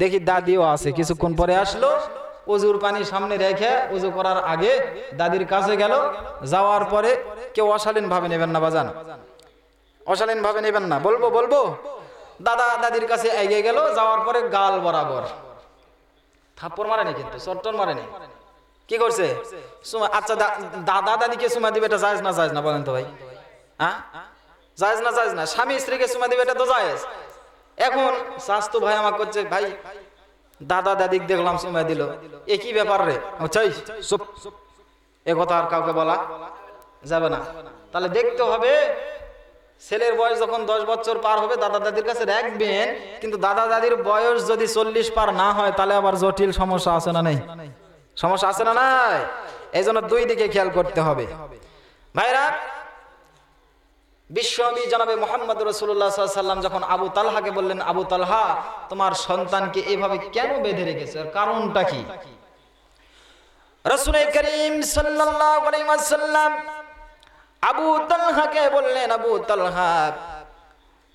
দেখি দাদিও আছে কিছুক্ষণ পরে আসলো অজুর পানি সামনে রেখে উজু করার আগে দাদির কাছে গেল যাওয়ার পরে কেউ অশালীন ভাবে নেবেন না বাজান অশালীন ভাবে নেবেন না বলবো বলবো দাদা দাদির কাছে এগিয়ে গেল যাওয়ার পরে গাল বরাবর থাপ্পড় মারেনি কিন্তু চট্টর মারেনি কি করছে আচ্ছা দাদা দাদিকে সুমা দিবে এটা জায়েজ না জায়েজ না বলেন তো ভাই হ্যাঁ জায়েজ না জায়েজ না স্বামী স্ত্রীকে সুমা দিবে এটা তো জায়েজ এখন স্বাস্থ্য ভাই আমার করছে ভাই দাদা দাদিক দেখলাম সুমা দিল এ কি ব্যাপার রে এ কথা আর কাউকে বলা যাবে না তাহলে দেখতে হবে ছেলের বয়স যখন দশ বছর পার হবে দাদা দাদির কাছে রাখবেন কিন্তু দাদা দাদির বয়স যদি চল্লিশ পার না হয় তাহলে আবার জটিল সমস্যা আছে না নেই সমস্যা আছে না নাই এই জন্য দুই দিকে খেয়াল করতে হবে ভাইরা বিশ্বমী জনাবে মোহাম্মদ রসুল্লাহাল্লাম সাল্লাম যখন আবু তালহাকে বললেন আবু তালহা তোমার সন্তানকে এভাবে কেন বেঁধে রেখেছে কারণটা কি রসুল করিম সাল্লাম আবু তালহাকে বললেন আবু তালহা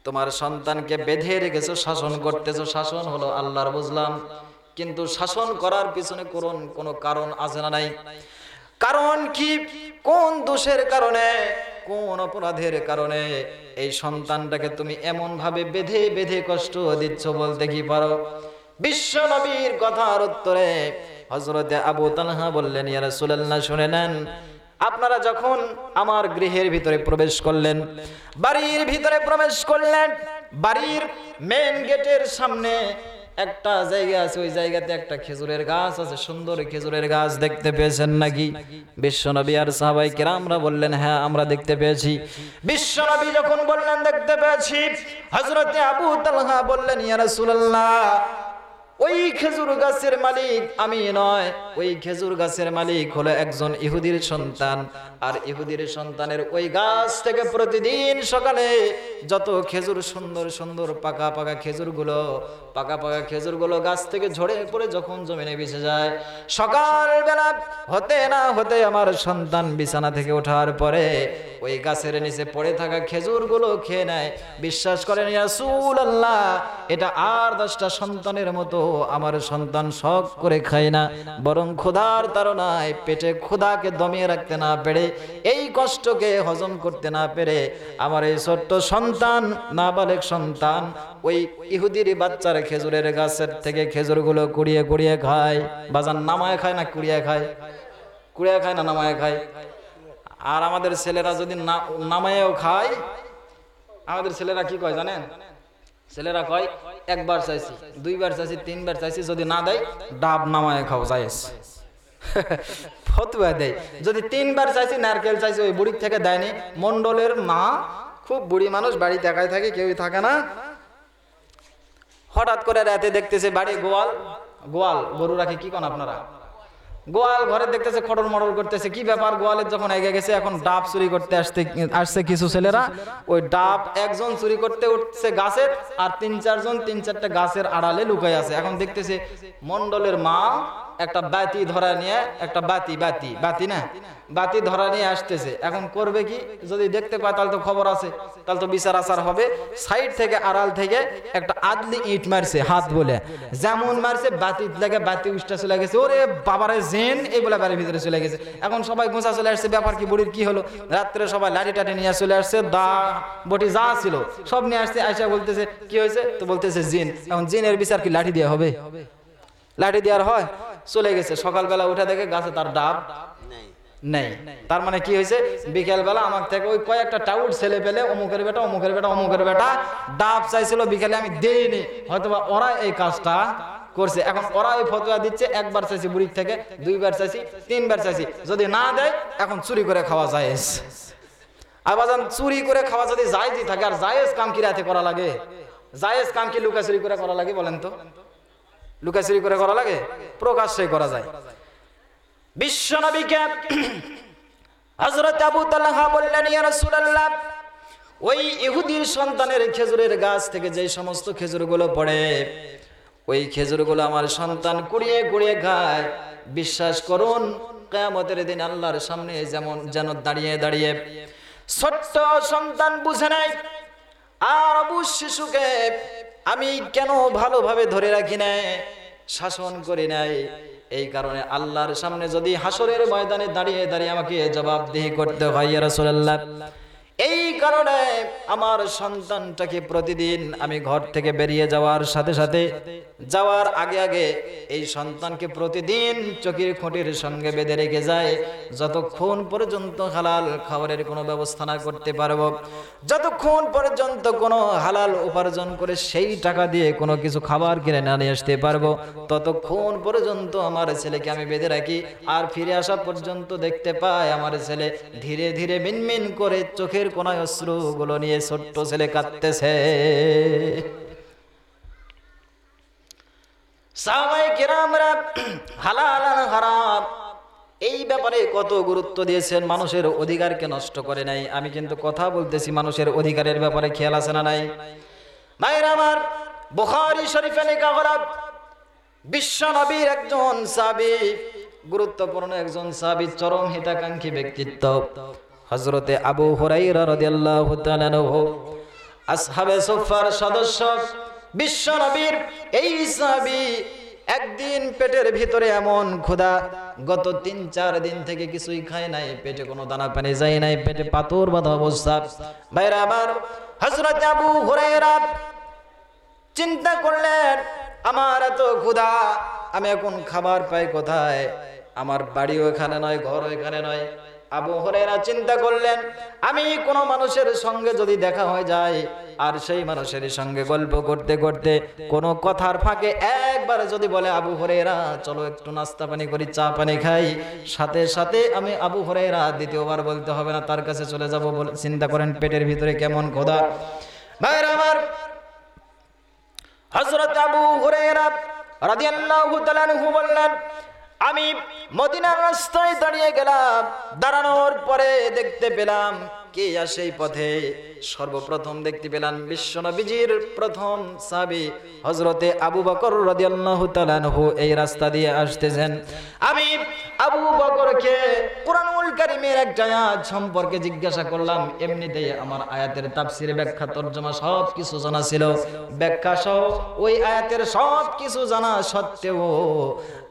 তোমার সন্তানকে বেঁধে রেখেছো শাসন করতেছো শাসন হলো আল্লাহর বুঝলাম কিন্তু শাসন করার পিছনে কোন কোনো কারণ আছে না নাই কারণ কি কোন দোষের কারণে কোন অপরাধের কারণে এই সন্তানটাকে তুমি এমন ভাবে বেঁধে বেঁধে কষ্ট দিচ্ছ বলতে কি পারো বিশ্ব নবীর কথার উত্তরে হজরতে আবু তানহা বললেন ইয়ারা সুলাল্লাহ শুনে নেন আপনারা যখন আমার গৃহের ভিতরে প্রবেশ করলেন বাড়ির ভিতরে প্রবেশ করলেন বাড়ির মেন গেটের সামনে একটা জায়গা আছে ওই জায়গাতে একটা খেজুরের গাছ আছে সুন্দর খেজুরের গাছ দেখতে পেয়েছেন নাকি বিশ্বনবী আর সাহাবাই আমরা বললেন হ্যাঁ আমরা দেখতে পেয়েছি বিশ্বনবী যখন বললেন দেখতে পেয়েছি হজরতে আবু তালহা বললেন ইয়ারসুল্লাহ ওই খেজুর গাছের মালিক আমি নয় ওই খেজুর গাছের মালিক হলো একজন ইহুদির সন্তান আর ইহুদির সন্তানের ওই গাছ থেকে প্রতিদিন সকালে যত খেজুর সুন্দর সুন্দর পাকা পাকা খেজুরগুলো পাকা পাকা খেজুরগুলো গাছ থেকে ঝরে পড়ে যখন জমিনে বিছে যায় সকাল বেলা হতে না হতে আমার সন্তান বিছানা থেকে ওঠার পরে ওই গাছের নিচে পড়ে থাকা খেজুরগুলো খেয়ে নেয় বিশ্বাস করেন ইয়াসুল আল্লাহ এটা আর দশটা সন্তানের মতো আমার সন্তান শখ করে খায় না বরং ক্ষুধার তারনায় পেটে ক্ষুধাকে দমিয়ে রাখতে না পেরে এই কষ্টকে হজম করতে না পেরে আমার এই ছোট্ট সন্তান নাবালেক সন্তান ওই ইহুদির বাচ্চার খেজুরের গাছের থেকে খেজুরগুলো কুড়িয়ে কুড়িয়ে খায় বাজার নামায় খায় না কুড়িয়ে খায় কুড়িয়ে খায় না নামায় খায় আর আমাদের ছেলেরা যদি নামায়ও খায় আমাদের ছেলেরা কি কয় জানেন ছেলেরা কয় একবার চাইছি দুইবার চাইছি তিনবার চাইছি যদি না দেয় ডাব নামায় খাও যাই ফতুয়া দেয় যদি তিনবার চাইছি নারকেল চাইছি ওই বুড়ির থেকে দেয়নি মন্ডলের মা খুব বুড়ি মানুষ বাড়ি দেখায় থাকে কেউই থাকে না হঠাৎ করে রাতে দেখতেছে বাড়ি গোয়াল গোয়াল গরু রাখে কি কন আপনারা গোয়াল ঘরে দেখতেছে খড়ল মটল করতেছে কি ব্যাপার গোয়ালের যখন এগে গেছে এখন ডাব চুরি করতে আসতে আসছে কিছু ছেলেরা ওই ডাব একজন চুরি করতে উঠছে গাছের আর তিন চারজন তিন চারটা গাছের আড়ালে লুকাই আছে এখন দেখতেছে মন্ডলের মা একটা বাতি ধরা নিয়ে একটা বাতি বাতি বাতি না বাতি ধরা নিয়ে আসতেছে এখন করবে কি যদি দেখতে পায় তাহলে তো খবর আছে তাহলে তো বিচার আচার হবে সাইড থেকে আড়াল থেকে একটা আদলি ইট মারছে হাত বলে যেমন মারছে বাতি লাগে বাতি উষ্টা চলে গেছে ওরে বাবারে জেন এই বলে বাড়ির ভিতরে চলে গেছে এখন সবাই গোঁচা চলে আসছে ব্যাপার কি বুড়ির কি হলো রাত্রে সবাই লাঠি টাটি নিয়ে চলে আসছে দা বটি যা ছিল সব নিয়ে আসছে আইসা বলতেছে কি হয়েছে তো বলতেছে জিন এখন জিনের বিচার কি লাঠি দেওয়া হবে লাঠি দেওয়ার হয় চলে গেছে সকালবেলা উঠে দেখে গাছে তার ডাব নেই তার মানে কি হয়েছে বিকেলবেলা আমার থেকে ওই কয়েকটা টাউট ছেলে পেলে অমুকের বেটা অমুকের বেটা অমুকের বেটা ডাব চাইছিল বিকেলে আমি দেইনি হয়তোবা ওরা এই কাজটা করছে এখন ওরা ওই ফতোয়া দিচ্ছে একবার চাইছি বুড়ির থেকে দুইবার চাইছি তিনবার চাইছি যদি না দেয় এখন চুরি করে খাওয়া যায় আবার চুরি করে খাওয়া যদি জায়েজই থাকে আর জায়েজ কাম কি রাতে করা লাগে জায়েজ কাম কি লুকাচুরি করে করা লাগে বলেন তো লুকাচুরি করে করা লাগে প্রকাশ্যে করা যায় বিশ্ব নবীকে হজরত আবু তাল্লাহা বললেন ইয়া ওই ইহুদির সন্তানের খেজুরের গাছ থেকে যে সমস্ত খেজুরগুলো পড়ে ওই খেজুরগুলো আমার সন্তান কুড়িয়ে কুড়িয়ে খায় বিশ্বাস করুন কেয়ামতের দিন আল্লাহর সামনে যেমন যেন দাঁড়িয়ে দাঁড়িয়ে ছোট্ট সন্তান বুঝে নেয় আর অবু শিশুকে আমি কেন ভালোভাবে ধরে রাখি নাই শাসন করি নাই এই কারণে আল্লাহর সামনে যদি হাসরের ময়দানে দাঁড়িয়ে দাঁড়িয়ে আমাকে জবাবদিহি করতে হয় রসুল্লাহ এই কারণে আমার সন্তানটাকে প্রতিদিন আমি ঘর থেকে বেরিয়ে যাওয়ার সাথে সাথে যাওয়ার আগে আগে এই সন্তানকে প্রতিদিন চকির খুঁটির সঙ্গে বেঁধে রেখে যায় যতক্ষণ পর্যন্ত হালাল খাবারের কোনো ব্যবস্থা না করতে পারবো যতক্ষণ পর্যন্ত কোনো হালাল উপার্জন করে সেই টাকা দিয়ে কোনো কিছু খাবার কিনে না নিয়ে আসতে পারবো ততক্ষণ পর্যন্ত আমার ছেলেকে আমি বেঁধে রাখি আর ফিরে আসা পর্যন্ত দেখতে পাই আমার ছেলে ধীরে ধীরে মিনমিন করে চোখের চোখের অশ্রু গুলো নিয়ে ছোট্ট ছেলে কাঁদতেছে এই ব্যাপারে কত গুরুত্ব দিয়েছেন মানুষের অধিকারকে নষ্ট করে নাই আমি কিন্তু কথা বলতেছি মানুষের অধিকারের ব্যাপারে খেয়াল আছে না নাই ভাইর আমার বুখারি শরীফে লেখা করা বিশ্ব নবীর একজন সাবি গুরুত্বপূর্ণ একজন সাবি চরম হিতাকাঙ্ক্ষী ব্যক্তিত্ব হজরতে আবু হরাইহু আসহাবে সোফার সদস্য বিশ্ব নবীর এই সাবি একদিন পেটের ভিতরে এমন ক্ষুধা গত তিন চার দিন থেকে কিছুই খায় নাই পেটে কোনো দানা পানি যায় নাই পেটে পাথর বাঁধা অবস্থা ভাইরা আবার হজরত আবু হুরাইরা চিন্তা করলেন আমার এত ক্ষুধা আমি এখন খাবার পাই কোথায় আমার বাড়িও এখানে নয় ঘর এখানে নয় আবু হরেরা চিন্তা করলেন আমি কোনো মানুষের সঙ্গে যদি দেখা হয়ে যায় আর সেই মানুষের সঙ্গে গল্প করতে করতে কোন কথার ফাঁকে একবার যদি বলে আবু হরেরা চলো একটু নাস্তা পানি করি চা পানি খাই সাথে সাথে আমি আবু হরেরা দ্বিতীয়বার বলতে হবে না তার কাছে চলে যাব বলে চিন্তা করেন পেটের ভিতরে কেমন খোদা ভাইরা আমার হজরত আবু হরেরা রাদিয়াল্লাহু তাআলা বললেন আমি মদিনার রাস্তায় দাঁড়িয়ে গেলাম দাঁড়ানোর পরে দেখতে পেলাম কে আসে পথে সর্বপ্রথম দেখতে পেলাম বিশ্ব নবীজির প্রথম সাবি হজরতে আবু বকর রাদিয়াল্লাহু তাআলাহু এই রাস্তা দিয়ে আসতেছেন আমি আবু বকরকে কোরআন কারিমের এক আয়াত সম্পর্কে জিজ্ঞাসা করলাম এমনিতেই আমার আয়াতের তাফসিরে ব্যাখ্যা তর্জমা সব কিছু জানা ছিল ব্যাখ্যা সহ ওই আয়াতের সব কিছু জানা সত্ত্বেও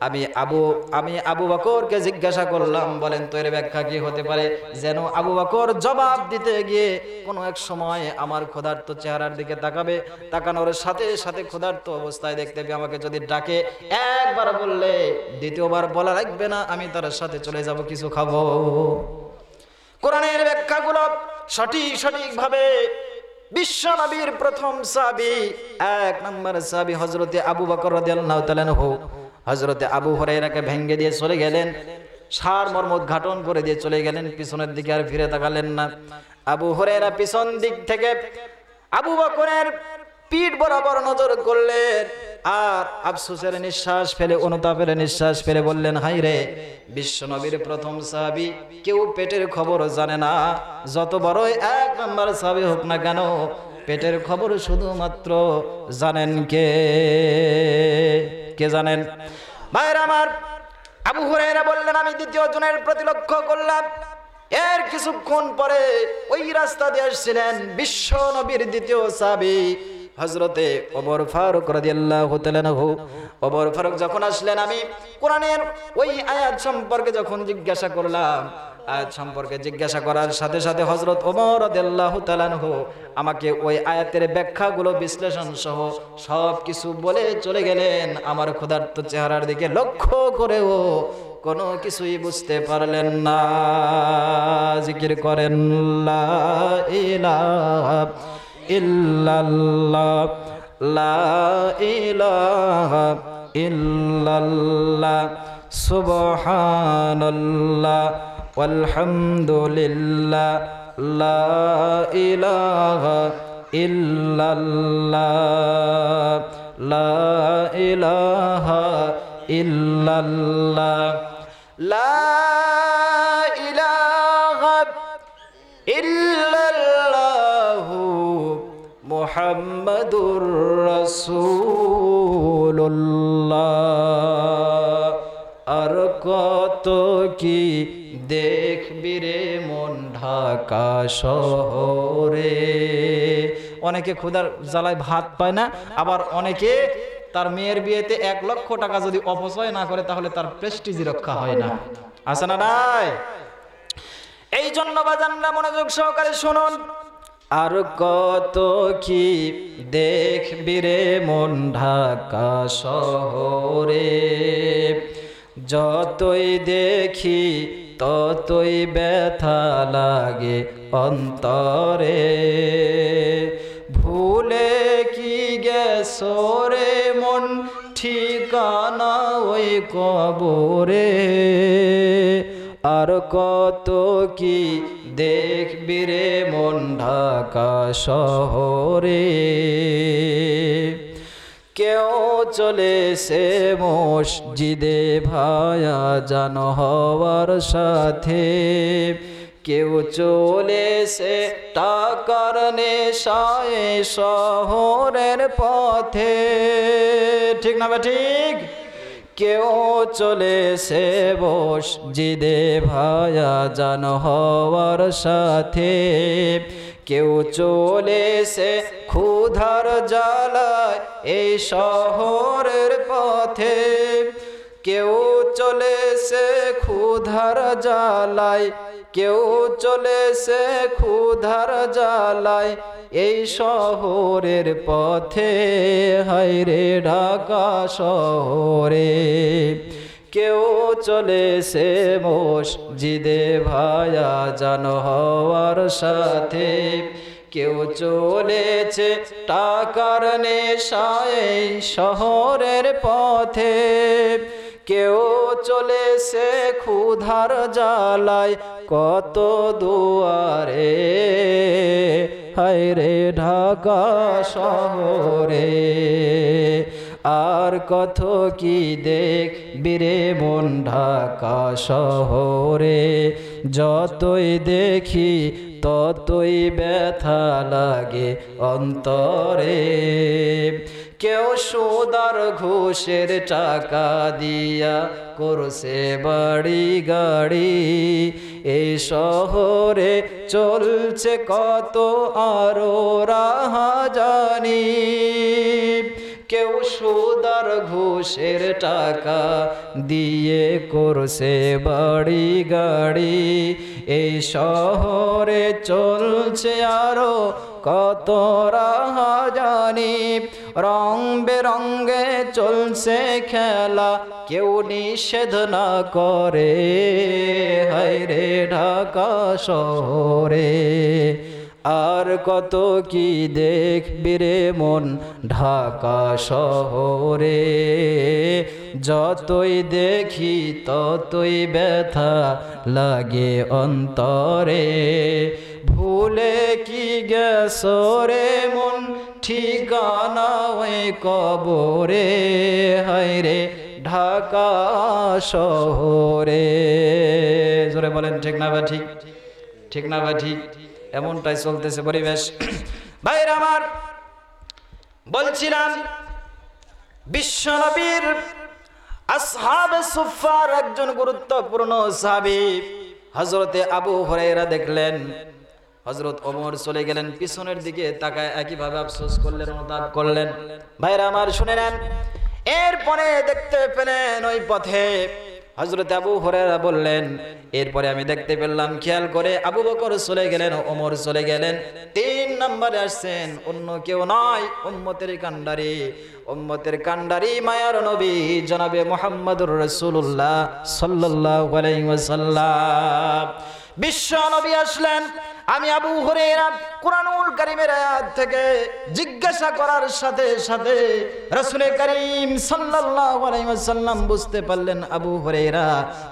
আমি আবু আমি আবু বকরকে জিজ্ঞাসা করলাম বলেন তো ব্যাখ্যা কি হতে পারে যেন আবু বকর জবাব দিতে গিয়ে কোনো এক সময় আমার ক্ষুধার্ত চেহারার দিকে তাকাবে তাকানোর সাথে সাথে ক্ষুধার্ত অবস্থায় দেখতে পাবে আমাকে যদি ডাকে একবার বললে দ্বিতীয়বার বলা লাগবে না আমি তার সাথে চলে যাব কিছু খাবো কোরআনের ব্যাখ্যাগুলো সঠিক সঠিকভাবে বিশ্ব নবীর প্রথম সাবি এক নম্বর সাবি হজরতে আবু বকর রাদিয়াল্লাহু হো হজরতে আবু হরাইরাকে ভেঙ্গে দিয়ে চলে গেলেন সার মর্ম উদ্ঘাটন করে দিয়ে চলে গেলেন পিছনের দিকে আর ফিরে তাকালেন না আবু হরেরা পিছন দিক থেকে আবু বকরের পিঠ বরাবর নজর করলেন আর আফসুসের নিঃশ্বাস ফেলে অনুতাপের নিঃশ্বাস ফেলে বললেন হাই রে বিশ্বনবীর প্রথম সাহাবি কেউ পেটের খবর জানে না যত বড়ই এক নম্বর সাহাবি হোক না কেন পেটের খবর শুধুমাত্র জানেন কে কে জানেন ভাইরা আমার আবু হুরাইরা বললেন আমি দ্বিতীয় জনের প্রতি লক্ষ্য করলাম এর কিছুক্ষণ পরে ওই রাস্তা দিয়ে আসছিলেন বিশ্ব নবীর দ্বিতীয় সাবি হজরতে অমর ফারুক রাজিয়াল্লাহ হতেলেনহু অমর ফারুক যখন আসলেন আমি কোরআনের ওই আয়াত সম্পর্কে যখন জিজ্ঞাসা করলাম আয়াত সম্পর্কে জিজ্ঞাসা করার সাথে সাথে হজরত ওমর আদেল্লাহ তালানহু আমাকে ওই আয়াতের ব্যাখ্যাগুলো বিশ্লেষণ সহ সব কিছু বলে চলে গেলেন আমার ক্ষুধার্ত চেহারার দিকে লক্ষ্য করেও কোনো কিছুই বুঝতে পারলেন না জিকির করেন লা ইলাহা ইল্লাল্লাহ লা ইলাহা ইল্লাল্লাহ সুবহানাল্লাহ আলহামদুলিল্লাহ লা ইলাহা ইল্লাল্লাহ লা ইলাহা ইল্লাল্লাহ লা ইলাহা ইল্লা মোহাম্মদুর রসুল্লাহ আর কত কি দেখবি রে মন ঢাকা শহরে অনেকে ক্ষুধার জ্বালায় ভাত পায় না আবার অনেকে তার মেয়ের বিয়েতে এক লক্ষ টাকা যদি অপচয় না করে তাহলে তার প্রেস্টিজি রক্ষা হয় না আছে না এই জন্য বাজানরা মনোযোগ সহকারে শুনুন আর কত কি দেখবি রে মন ঢাকা শহরে যতই দেখি ততই ব্যথা লাগে অন্তরে ভুলে কি গেছরে মন ঠিকানা ওই কবরে আর কত কি দেখবি রে মন ঢাকা শহরে কেউ সে মসজিদে ভায়া জান হওয়ার সাথে কেউ চলে সে টাকার নেশায় শহরের পথে ঠিক না ঠিক কেউ চলে সে বস জিদে ভায়া জান হওয়ার সাথে কেউ চলে সে ক্ষুধার জ্বালায় এই শহরের পথে কেউ চলে সে ক্ষুধার জ্বালায় কেউ চলেছে ক্ষুধার জালায় এই শহরের পথে হাইরে ঢাকা শহরে কেউ চলেছে জিদে ভায়া জান হওয়ার সাথে কেউ চলেছে টাকার নেশায় শহরের পথে কেউ চলেছে ক্ষুধার জ্বালায় কত দুয়ারে হায় রে ঢাকা শহরে আর কত কি দেখ বীরে মন ঢাকা শহরে যতই দেখি ততই ব্যথা লাগে অন্তরে কেউ সোদার ঘোষের টাকা দিয়া করছে বাড়ি গাড়ি এই শহরে চলছে কত আরো রাহা জানি কেউ সুদার ঘুষের টাকা দিয়ে করছে বাড়ি গাড়ি এই শহরে চলছে আরো কত রাহাজানি রং বেরঙ্গে চলছে খেলা কেউ নিষেধ না করে হাইরে ঢাকা শহরে আর কত কি দেখবি রে মন ঢাকা শহরে যতই দেখি ততই ব্যথা লাগে অন্তরে ভুলে কি গেছো মন ঠিকানা ওই কবরে রে ঢাকা শহরে জোরে বলেন ঠিক না বা ঠিক ঠিক না বা ঠিক এমনটাই চলতেছে পরিবেশ ভাইরা আমার বলছিলাম বিশ্বনবীর আসহাবে সুফার একজন গুরুত্বপূর্ণ সাহাবি হজরতে আবু হরেরা দেখলেন হজরত ওমর চলে গেলেন পিছনের দিকে তাকায় একইভাবে আফসোস করলেন অনুতাপ করলেন ভাইরা আমার শুনে নেন এরপরে দেখতে পেলেন ওই পথে হজরত আবু হরেরা বললেন এরপরে আমি দেখতে পেলাম খেয়াল করে আবু বকর চলে গেলেন ওমর চলে গেলেন তিন নম্বরে আসছেন অন্য কেউ নয় উম্মতের কান্ডারি উম্মতের কান্ডারি মায়ার নবী জনাবে মোহাম্মদুর রসুল্লাহ সাল্লাহ বিশ্ব নবী আসলেন আমি আবু হরেরা কোরআনুল কারিমের আয়াত থেকে জিজ্ঞাসা করার সাথে সাথে রসুলের করিম সাল্লাল্লাহু বুঝতে পারলেন আবু হরেরা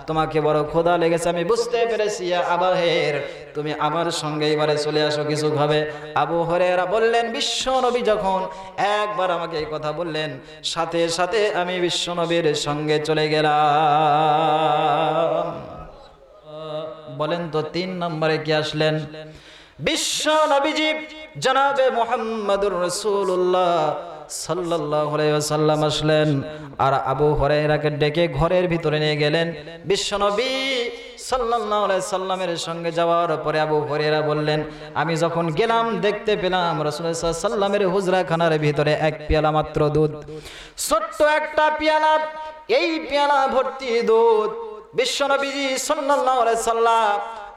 তোমাকে বড় খোদা লেগেছে আমি বুঝতে পেরেছি আবার হের তুমি আমার সঙ্গে এবারে চলে আসো কিছু ভাবে আবু হরেরা বললেন বিশ্ব নবী যখন একবার আমাকে এই কথা বললেন সাথে সাথে আমি বিশ্ব নবীর সঙ্গে চলে গেলাম বলেন তো তিন নম্বরে কি আসলেন বিশ্ব নবীজি জনাবে মোহাম্মদুর রসুল্লাহ আর আবু ডেকে ঘরের ভিতরে নিয়ে গেলেন বিশ্বনবী সাল্লামের সঙ্গে যাওয়ার পরে আবু বললেন আমি যখন গেলাম দেখতে পেলাম রসুল সাল্লামের খানার ভিতরে এক পেয়ালা মাত্র দুধ ছোট্ট একটা পেয়ালা এই পেয়ালা ভর্তি দুধ বিশ্বনবীজি সাল্লাল্লাহু আলাইহি সাল্লাম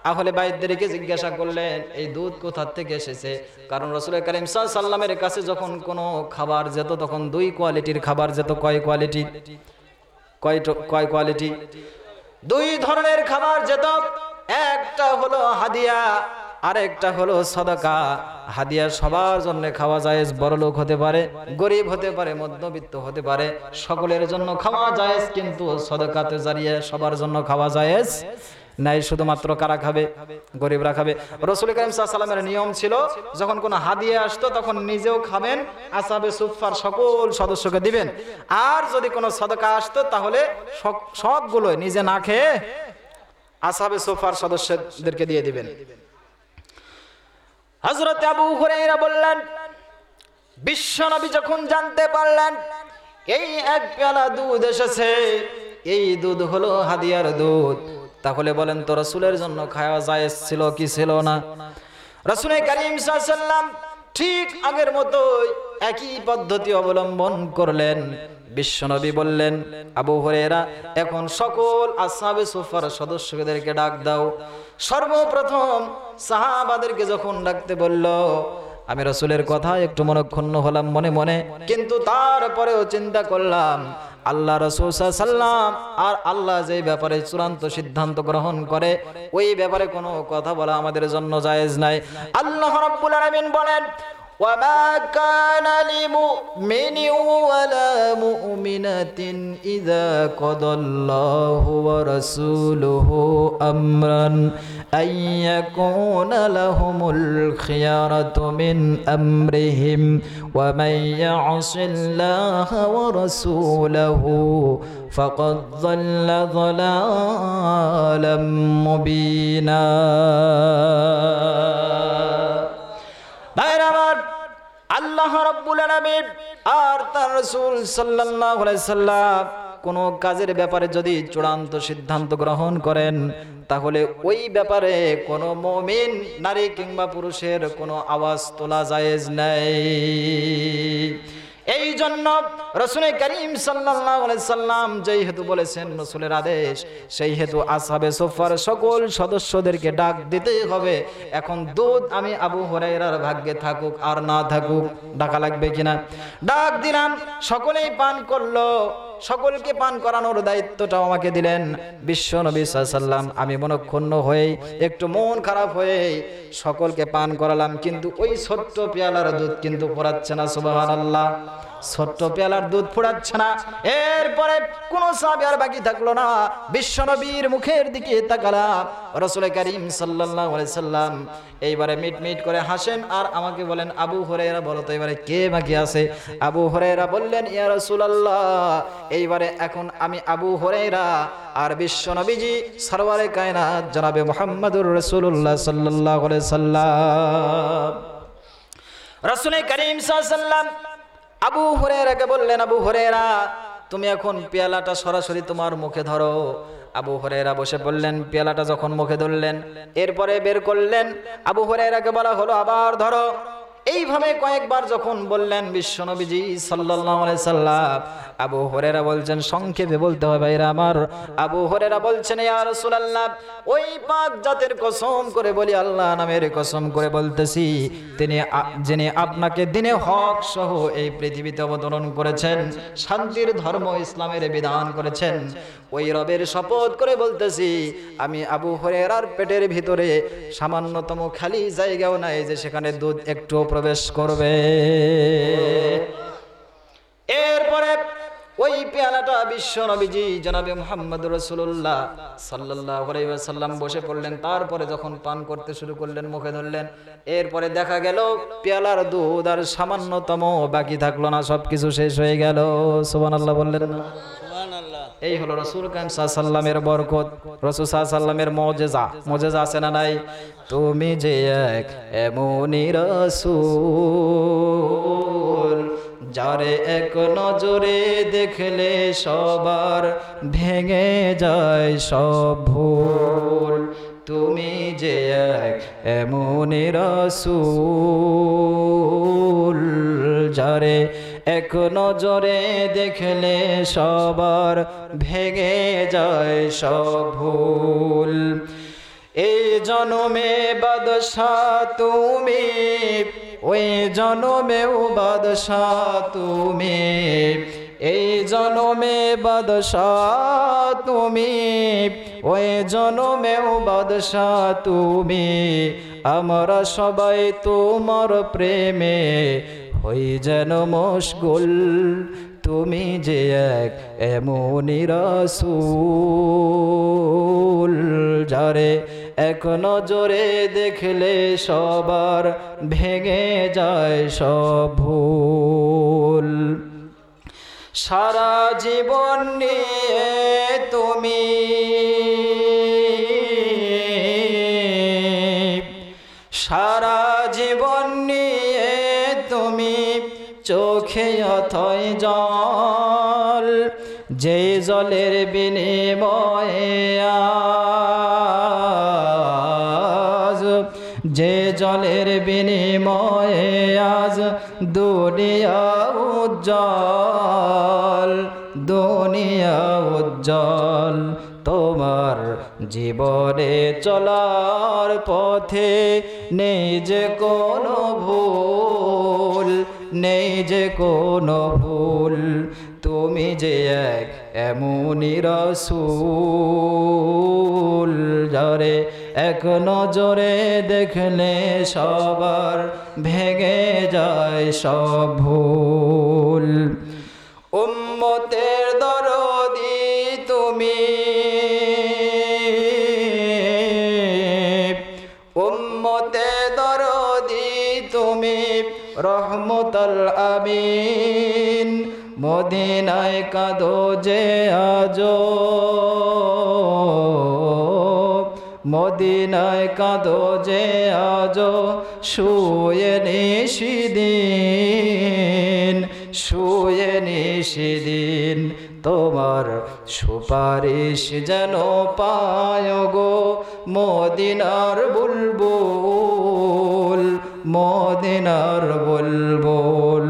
আহলে বাইদদেরকে জিজ্ঞাসা করলেন এই দুধ কোথা থেকে এসেছে কারণ রসুলের করিম সাল্লামের কাছে যখন কোনো খাবার যেত তখন দুই কোয়ালিটির খাবার যেত কয় কোয়ালিটি কয় কয় কোয়ালিটি দুই ধরনের খাবার যেত একটা হলো হাদিয়া আরেকটা হলো সদকা হাদিয়া সবার জন্য খাওয়া জায়েজ বড়লোক হতে পারে গরিব হতে পারে মধ্যবিত্ত হতে পারে সকলের জন্য খাওয়া জায়েজ কিন্তু সদকাতে জারিয়ে সবার জন্য খাওয়া জায়েজ নাই শুধুমাত্র কারা খাবে গরিবরা খাবে রসুল করিম সাল্লামের নিয়ম ছিল যখন কোনো হাদিয়া আসতো তখন নিজেও খাবেন আসাবে সুফার সকল সদস্যকে দিবেন আর যদি কোনো সদকা আসতো তাহলে সবগুলোই নিজে না খেয়ে আসাবে সুফার সদস্যদেরকে দিয়ে দিবেন হজরত আবু হুরাইরা বললেন নবী যখন জানতে পারলেন এই এক পেলা দুধ এসেছে এই দুধ হলো হাদিয়ার দুধ তাহলে বলেন তো রসুলের জন্য খাওয়া যায় ছিল কি ছিল না রসুল করিম সাল্লাম ঠিক আগের মতোই একই পদ্ধতি অবলম্বন করলেন বিশ্বনবী বললেন আবু হরেরা এখন সকল আসাবে সুফার সদস্যদেরকে ডাক দাও সর্বপ্রথম সাহাবাদেরকে যখন ডাকতে বলল আমি রসুলের কথা একটু মনক্ষুণ্ণ হলাম মনে মনে কিন্তু তারপরেও চিন্তা করলাম আল্লাহ রসুল সাল্লাম আর আল্লাহ যে ব্যাপারে চূড়ান্ত সিদ্ধান্ত গ্রহণ করে ওই ব্যাপারে কোনো কথা বলা আমাদের জন্য জায়েজ নাই আল্লাহ রব্বুল আলামিন বলেন وما كان لمؤمن ولا مؤمنة إذا قضى الله ورسوله أمرا أن يكون لهم الخيارة من أمرهم ومن يعص الله ورسوله فقد ضل ضلالا مبينا আল্লাহ রব্বুল আলামিন আর তার রাসূল সাল্লাল্লাহু আলাইহি সাল্লাম কোন কাজের ব্যাপারে যদি চূড়ান্ত সিদ্ধান্ত গ্রহণ করেন তাহলে ওই ব্যাপারে কোনো মুমিন নারী কিংবা পুরুষের কোনো আওয়াজ তোলা জায়েজ নাই এই জন্য রসুনে করিম সাল্লাম যেই হেতু বলেছেন রসুলের আদেশ সেই হেতু আসাবে সোফার সকল সদস্যদেরকে ডাক দিতেই হবে এখন দুধ আমি আবু হরাইরার ভাগ্যে থাকুক আর না থাকুক ডাকা লাগবে কিনা ডাক দিলাম সকলেই পান করলো সকলকে পান করানোর দায়িত্বটাও আমাকে দিলেন বিশ্ব নবী সাল্লাম আমি মনক্ষুণ্ণ হয়ে একটু মন খারাপ হয়ে সকলকে পান করালাম কিন্তু ওই ছোট্ট পেয়ালার দুধ কিন্তু পড়াচ্ছে না সুবাহ আল্লাহ ছোট্ট পেয়ালার দুধ ফোড়াচ্ছে না এরপরে কোন সাবি আর বাকি থাকলো না বিশ্বনবীর মুখের দিকে তাকালাম রসুল করিম সাল্লাল্লাহু সাল্লাম এইবারে মিট করে হাসেন আর আমাকে বলেন আবু হরে বলো তো এবারে কে বাকি আছে আবু হরেরা বললেন ইয়া রসুল এইবারে এখন আমি আবু হুরায়রা আর বিশ্বনবীজি সরবারে কায়না জনাবে মোহাম্মদুর রসুল্লাহ সাল্লাহ সাল্লাম রসুল করিম সাল্লাম আবু হরেরাকে বললেন আবু হরেরা তুমি এখন পেয়ালাটা সরাসরি তোমার মুখে ধরো আবু হরেরা বসে বললেন পেয়ালাটা যখন মুখে ধরলেন এরপরে বের করলেন আবু হরেরাকে বলা হলো আবার ধরো এইভাবে কয়েকবার যখন বললেন বিশ্বনবীজি সাল্লাহ সাল্লাম আবু হরেরা বলছেন সংক্ষেপে বলতে হবে ভাইরা আমার আবু হরেরা বলছেন ইয়া রাসূলুল্লাহ ওই পাঁচ জাতের কসম করে বলি আল্লাহ নামের কসম করে বলতেছি তিনি যিনি আপনাকে দিনে হক সহ এই পৃথিবীতে অবতরণ করেছেন শান্তির ধর্ম ইসলামের বিধান করেছেন ওই রবের শপথ করে বলতেছি আমি আবু হরেরার পেটের ভিতরে সামান্যতম খালি জায়গাও নাই যে সেখানে দুধ একটু প্রবেশ করবে এরপরে ওই পেয়ালাটা বিশ্ব নবীজি জনাবে মোহাম্মদ রসুল্লাহ সাল্লাহ সাল্লাম বসে পড়লেন তারপরে যখন পান করতে শুরু করলেন মুখে ধরলেন এরপরে দেখা গেল পেয়ালার দুধ আর সামান্যতম বাকি থাকলো না সবকিছু শেষ হয়ে গেল সোবান আল্লাহ বললেন না এই হলো রসুল সাল্লামের বরকত রসুল সাল্লামের মজেজা মজেজা আছে না নাই তুমি যে এক এমনি রসুল যারে এক নজরে দেখলে সবার ভেঙে যায় সব ভুল তুমি যে এক এমন রসুল যারে এক নজরে দেখলে সবার ভেঙে যায় সব ভুল এই জনমে বাদশা তুমি ওই ও বাদশা তুমি এই জনমে বাদশা তুমি ওই ও বাদশা তুমি আমরা সবাই তোমার প্রেমে ওই যেন মশগুল তুমি যে এক এমনি রাসুল যারে এখনো জোরে দেখলে সবার ভেঙে যায় সব ভুল সারা জীবন নিয়ে তুমি সারা জীবন নিয়ে তুমি চোখে অথয় জল যে জলের বিনিময় জলের বিনিময়ে আজ দুনিয়া উজ্জ্বল দুনিয়া উজ্জ্বল তোমার জীবনে চলার পথে নেই যে কোনো ভুল নেই যে কোনো ভুল তুমি যে এক এমনি রসুল জরে এক নজরে দেখলে সবার ভেঙে যায় সব ভুল উম্মতের দরদি তুমি উম্মতে দরদি তুমি রহমতল আমি মদিনায় কাঁদো যে আজ মদিনায় কাঁদো যে আজ শুয়ে নিশিদিন শুয়ে নিশিদিন তোমার সুপারিশ যেন পায় গো মদিনার বুলবুল মদিনার বুলবুল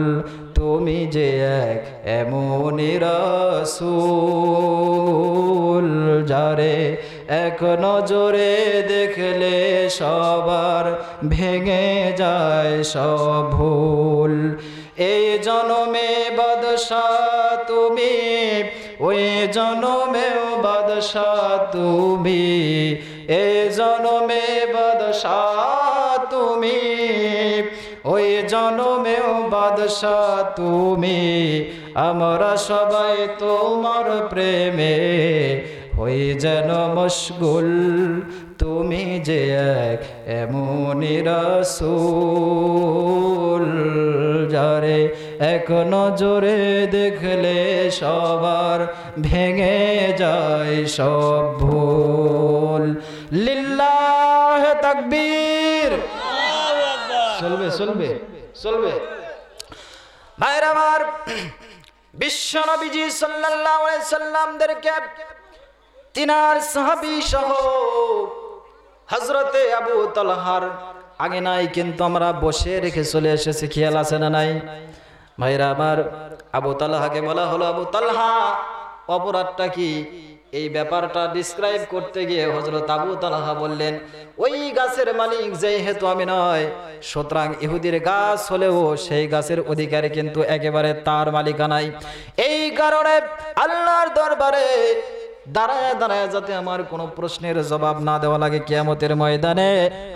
তুমি যে এক এমন যারে এক নজরে দেখলে সবার ভেঙে যায় সব ভুল এই জনমে বাদশা তুমি ওই জনমেও বাদশা তুমি এই জনমে বাদশা তুমি ওই জনমেও বাদশা তুমি আমরা সবাই তোমার প্রেমে ওই যেন মশগুল তুমি যে এক এমনি রসুল যারে এখন জোরে দেখলে সবার ভেঙে যায় সব ভুল লিল্লাহ তকবীর চলবে চলবে চলবে ভাইরা আমার বিশ্ব নবীজি সাল্লাল্লাহু আলাইহি সাল্লামদেরকে তিনার সাহাবী সহ হযরতে আবু তালহার আগে নাই কিন্তু আমরা বসে রেখে চলে এসেছি খেয়াল আছে না নাই ভাইরা আমার আবু তালহাকে বলা হলো আবু তালহা অপরাধটা কি এই ব্যাপারটা ডিসক্রাইব করতে গিয়ে হজরত আবু তালাহা বললেন ওই গাছের মালিক যেহেতু আমি নয় সুতরাং ইহুদির গাছ হলেও সেই গাছের অধিকার কিন্তু একেবারে তার মালিকানাই এই কারণে আল্লাহর দরবারে দাঁড়ায় দাঁড়ায় যাতে আমার কোনো প্রশ্নের জবাব না দেওয়া লাগে কেয়ামতের ময়দানে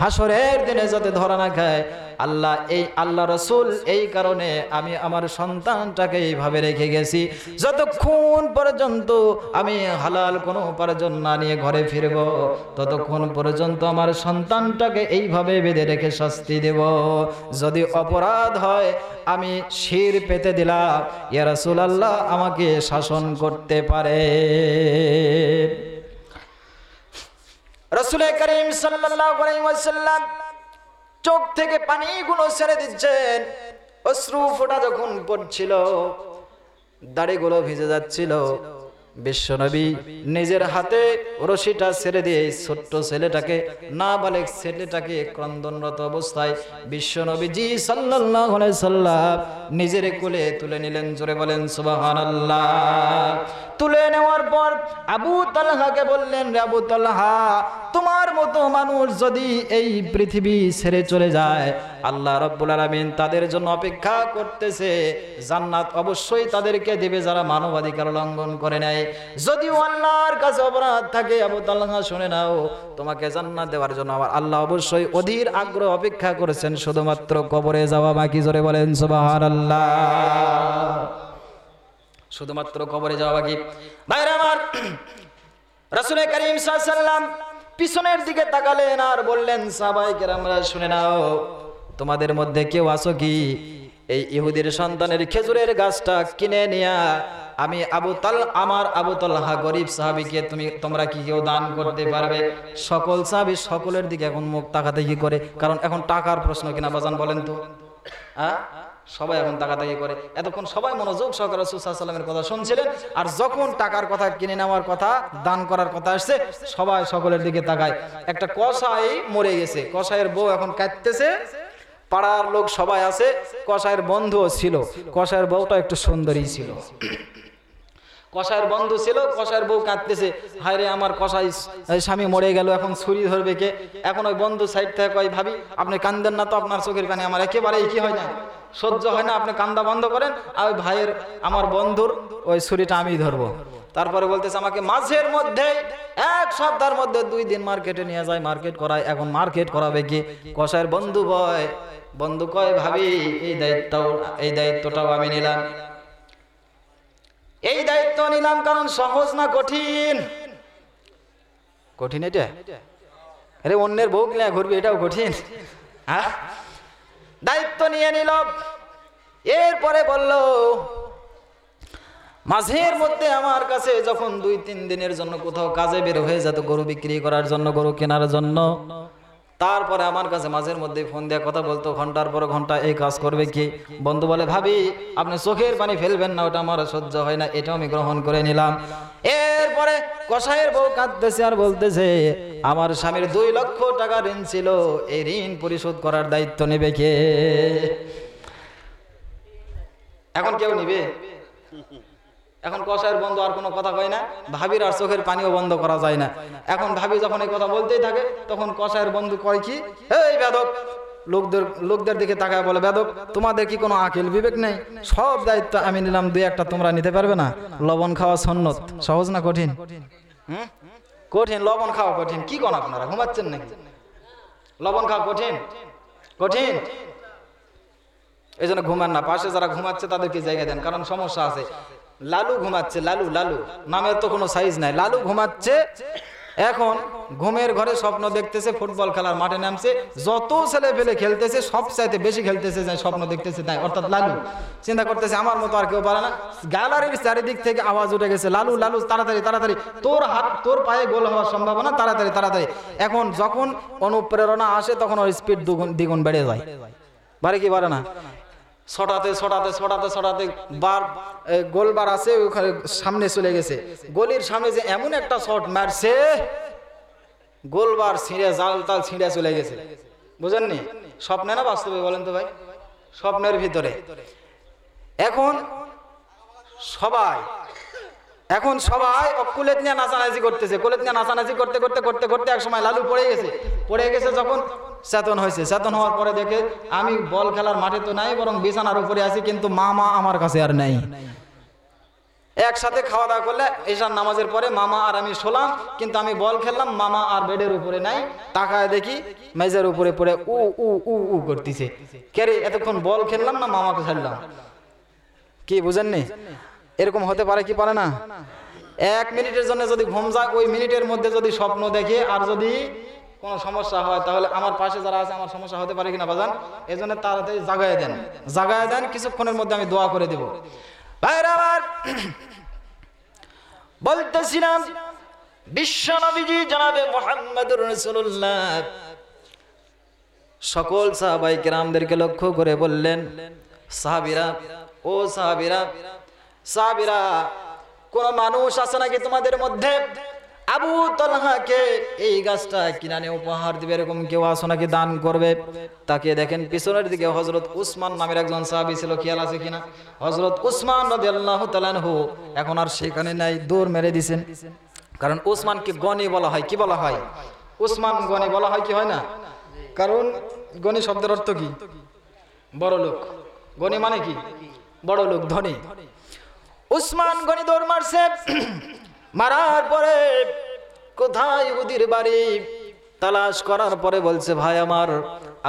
হাসরের দিনে যাতে ধরা না খায় আল্লাহ এই আল্লাহ রসুল এই কারণে আমি আমার সন্তানটাকে এইভাবে রেখে গেছি যতক্ষণ পর্যন্ত আমি হালাল কোনো উপার্জন না নিয়ে ঘরে ফিরব ততক্ষণ পর্যন্ত আমার সন্তানটাকে এইভাবে বেঁধে রেখে শাস্তি দেব যদি অপরাধ হয় আমি শির পেতে দিলাম ইয়া রসুল আল্লাহ আমাকে শাসন করতে পারে রসুল করিম সাল্লাহ চোখ থেকে পানিগুলো ছেড়ে দিচ্ছেন অশ্রু ফোটা যখন পড়ছিল দাড়িগুলো ভিজে যাচ্ছিল বিশ্বনবী নিজের হাতে রশিটা ছেড়ে দিয়ে ছোট্ট ছেলেটাকে না বলে ছেলেটাকে ক্রন্দনরত অবস্থায় বিশ্বনবী জি সাল্লাহ সাল্লাম নিজের কোলে তুলে নিলেন জোরে বলেন সুবাহ তুলে নেওয়ার পর আবু তালহাকে বললেন আবু তালহা তোমার মতো মানুষ যদি এই পৃথিবী ছেড়ে চলে যায় আল্লাহ রব্বুল আলমিন তাদের জন্য অপেক্ষা করতেছে জান্নাত অবশ্যই তাদেরকে দেবে যারা মানবাধিকার লঙ্ঘন করে নেয় যদি আল্লাহর কাছে অপরাধ থাকে আবু তালহা শুনে নাও তোমাকে জান্নাত দেওয়ার জন্য আমার আল্লাহ অবশ্যই অধীর আগ্রহ অপেক্ষা করেছেন শুধুমাত্র কবরে যাওয়া বাকি জোরে বলেন সুবাহ আল্লাহ শুধুমাত্র কবরে যাওয়া কি ভাইরা আমার রাসুলের করিম সাল্লাম পিছনের দিকে তাকালেন আর বললেন সাবাইকে আমরা শুনে নাও তোমাদের মধ্যে কেউ আসো কি এই ইহুদির সন্তানের খেজুরের গাছটা কিনে নিয়া আমি আবু আমার আবু হা গরিব সাহাবিকে তুমি তোমরা কি কেউ দান করতে পারবে সকল সাহাবি সকলের দিকে এখন মুখ তাকাতে কি করে কারণ এখন টাকার প্রশ্ন কিনা বাজান বলেন তো হ্যাঁ সবাই এখন তাকাতাকি করে এতক্ষণ সবাই মনোযোগ সহকারে রসুলামের কথা শুনছিলেন আর যখন টাকার কথা কিনে নেওয়ার কথা দান করার কথা আসছে সবাই সকলের দিকে তাকায় একটা কষাই মরে গেছে কষাইয়ের বউ এখন কাঁদতেছে পাড়ার লোক সবাই আছে কষায়ের বন্ধুও ছিল কষায়ের বউটা একটু সুন্দরী ছিল কষায়ের বন্ধু ছিল কষায়ের বউ কাঁদতেছে হায় রে আমার কষাই স্বামী মরে গেল এখন ছুরি ধরবে কে এখন ওই বন্ধু সাইড থেকে কয় ভাবি আপনি কান্দেন না তো আপনার চোখের কানে আমার একেবারেই কি হয় না সহ্য হয় না আপনি কান্দা বন্ধ করেন আর ওই ভাইয়ের আমার বন্ধুর ওই ছুরিটা আমি ধরবো তারপরে বলতেছে আমাকে মাঝের মধ্যে এক সপ্তাহের মধ্যে দুই দিন মার্কেটে নিয়ে যায় মার্কেট করায় এখন মার্কেট করাবে কি কষায়ের বন্ধু বয় বন্ধু কয় ভাবি এই দায়িত্ব এই দায়িত্বটাও আমি নিলাম এই দায়িত্ব নিলাম কারণ সহজ না কঠিন কঠিন এটা আরে অন্যের বউ কিনা ঘুরবে এটাও কঠিন হ্যাঁ দায়িত্ব নিয়ে নিল এরপরে বলল মাঝের মধ্যে আমার কাছে যখন দুই তিন দিনের জন্য কোথাও কাজে বের হয়ে যেত গরু বিক্রি করার জন্য গরু কেনার জন্য তারপরে আমার কাছে মাঝের মধ্যে ফোন দেওয়া কথা বলতো ঘন্টার পর ঘন্টা এই কাজ করবে কি বন্ধু বলে ভাবি আপনি চোখের পানি ফেলবেন না ওটা আমার সহ্য হয় না এটাও আমি গ্রহণ করে নিলাম এরপরে কষায়ের বউ কাঁদতেছে আর বলতেছে আমার স্বামীর দুই লক্ষ টাকা ঋণ ছিল এই ঋণ পরিশোধ করার দায়িত্ব নেবে কে এখন কেউ নিবে এখন কষায়ের বন্ধু আর কোনো কথা কয় না ভাবির আর চোখের পানিও বন্ধ করা যায় না এখন ভাবি যখন এই কথা বলতেই থাকে তখন কষায়ের বন্ধু কয় কি এই বেদক লোকদের লোকদের দিকে তাকায় বলে বেদক তোমাদের কি কোনো আকিল বিবেক নেই সব দায়িত্ব আমি নিলাম দুই একটা তোমরা নিতে পারবে না লবণ খাওয়া সন্ন্যত সহজ না কঠিন কঠিন লবণ খাওয়া কঠিন কি কোন আপনারা ঘুমাচ্ছেন নাকি লবণ খাওয়া কঠিন কঠিন এই জন্য ঘুমান না পাশে যারা ঘুমাচ্ছে তাদেরকে জায়গা দেন কারণ সমস্যা আছে লালু ঘুমাচ্ছে লালু লালু নামের তো কোনো সাইজ নাই লালু ঘুমাচ্ছে এখন ঘুমের ঘরে স্বপ্ন দেখতেছে ফুটবল খেলার মাঠে নামছে যত ছেলে পেলে খেলতেছে সব চাইতে বেশি খেলতেছে যাই স্বপ্ন দেখতেছে তাই অর্থাৎ লালু চিন্তা করতেছে আমার মতো আর কেউ পারে না গ্যালারির চারিদিক থেকে আওয়াজ উঠে গেছে লালু লালু তাড়াতাড়ি তাড়াতাড়ি তোর হাত তোর পায়ে গোল হওয়ার সম্ভাবনা তাড়াতাড়ি তাড়াতাড়ি এখন যখন অনুপ্রেরণা আসে তখন ওর স্পিড দ্বিগুণ বেড়ে যায় বাড়ে কি বলে না ছড়াতে ছড়াতে ছড়াতে ছড়াতে বার গোলবার আছে ওখানে সামনে চলে গেছে গলির সামনে যে এমন একটা শট মারছে গোলবার ছিঁড়ে জাল তাল ছিঁড়ে চলে গেছে বুঝেননি স্বপ্নে না বাস্তবে বলেন তো ভাই স্বপ্নের ভিতরে এখন সবাই এখন সবাই কুলেত নিয়ে নাচানাচি করতেছে কুলেত নিয়ে নাচানাচি করতে করতে করতে করতে এক সময় লালু পড়ে গেছে পড়ে গেছে যখন চেতন হয়েছে চেতন হওয়ার পরে দেখে আমি বল খেলার মাঠে তো নাই বরং বিছানার উপরে আছি কিন্তু মামা আমার কাছে আর নাই একসাথে খাওয়া দাওয়া করলে ঈশান নামাজের পরে মামা আর আমি শোলাম কিন্তু আমি বল খেললাম মামা আর বেডের উপরে নাই তাকায় দেখি মেজের উপরে পড়ে উ উ উ উ করতেছে কে রে এতক্ষণ বল খেললাম না মামাকে ছাড়লাম কি বুঝেননি এরকম হতে পারে কি পারে না এক মিনিটের জন্য যদি ঘুম যাক ওই মিনিটের মধ্যে যদি স্বপ্ন দেখে আর যদি কোনো সমস্যা হয় তাহলে আমার পাশে যারা আছে আমার সমস্যা হতে পারে কিনা বাজান এই জন্য তাড়াতাড়ি জাগায় দেন জাগায় দেন কিছুক্ষণের মধ্যে আমি দোয়া করে দেব ভাইরা আমার বলতেছিলাম বিশ্ব নবীজি জানাবে মোহাম্মদুর রসুল্লাহ সকল সাহাবাই গ্রামদেরকে লক্ষ্য করে বললেন সাহাবিরা ও সাহাবিরা সাবিরা কোন মানুষ আছে নাকি তোমাদের মধ্যে আবু তলহাকে এই গাছটা কিনানে উপহার দিবে এরকম কেউ আসো নাকি দান করবে তাকে দেখেন পিছনের দিকে হজরত উসমান নামের একজন সাহাবি ছিল খেয়াল আছে কিনা হজরত উসমান রবি আল্লাহ তালানহু এখন আর সেখানে নাই দৌড় মেরে দিছেন কারণ উসমানকে গনি বলা হয় কি বলা হয় উসমান গনি বলা হয় কি হয় না কারণ গনি শব্দের অর্থ কি বড় লোক গনি মানে কি বড় লোক ধনী উসমান গনি দৌড় মারছে মারার পরে কোথায় ইহুদির বাড়ি তালাশ করার পরে বলছে ভাই আমার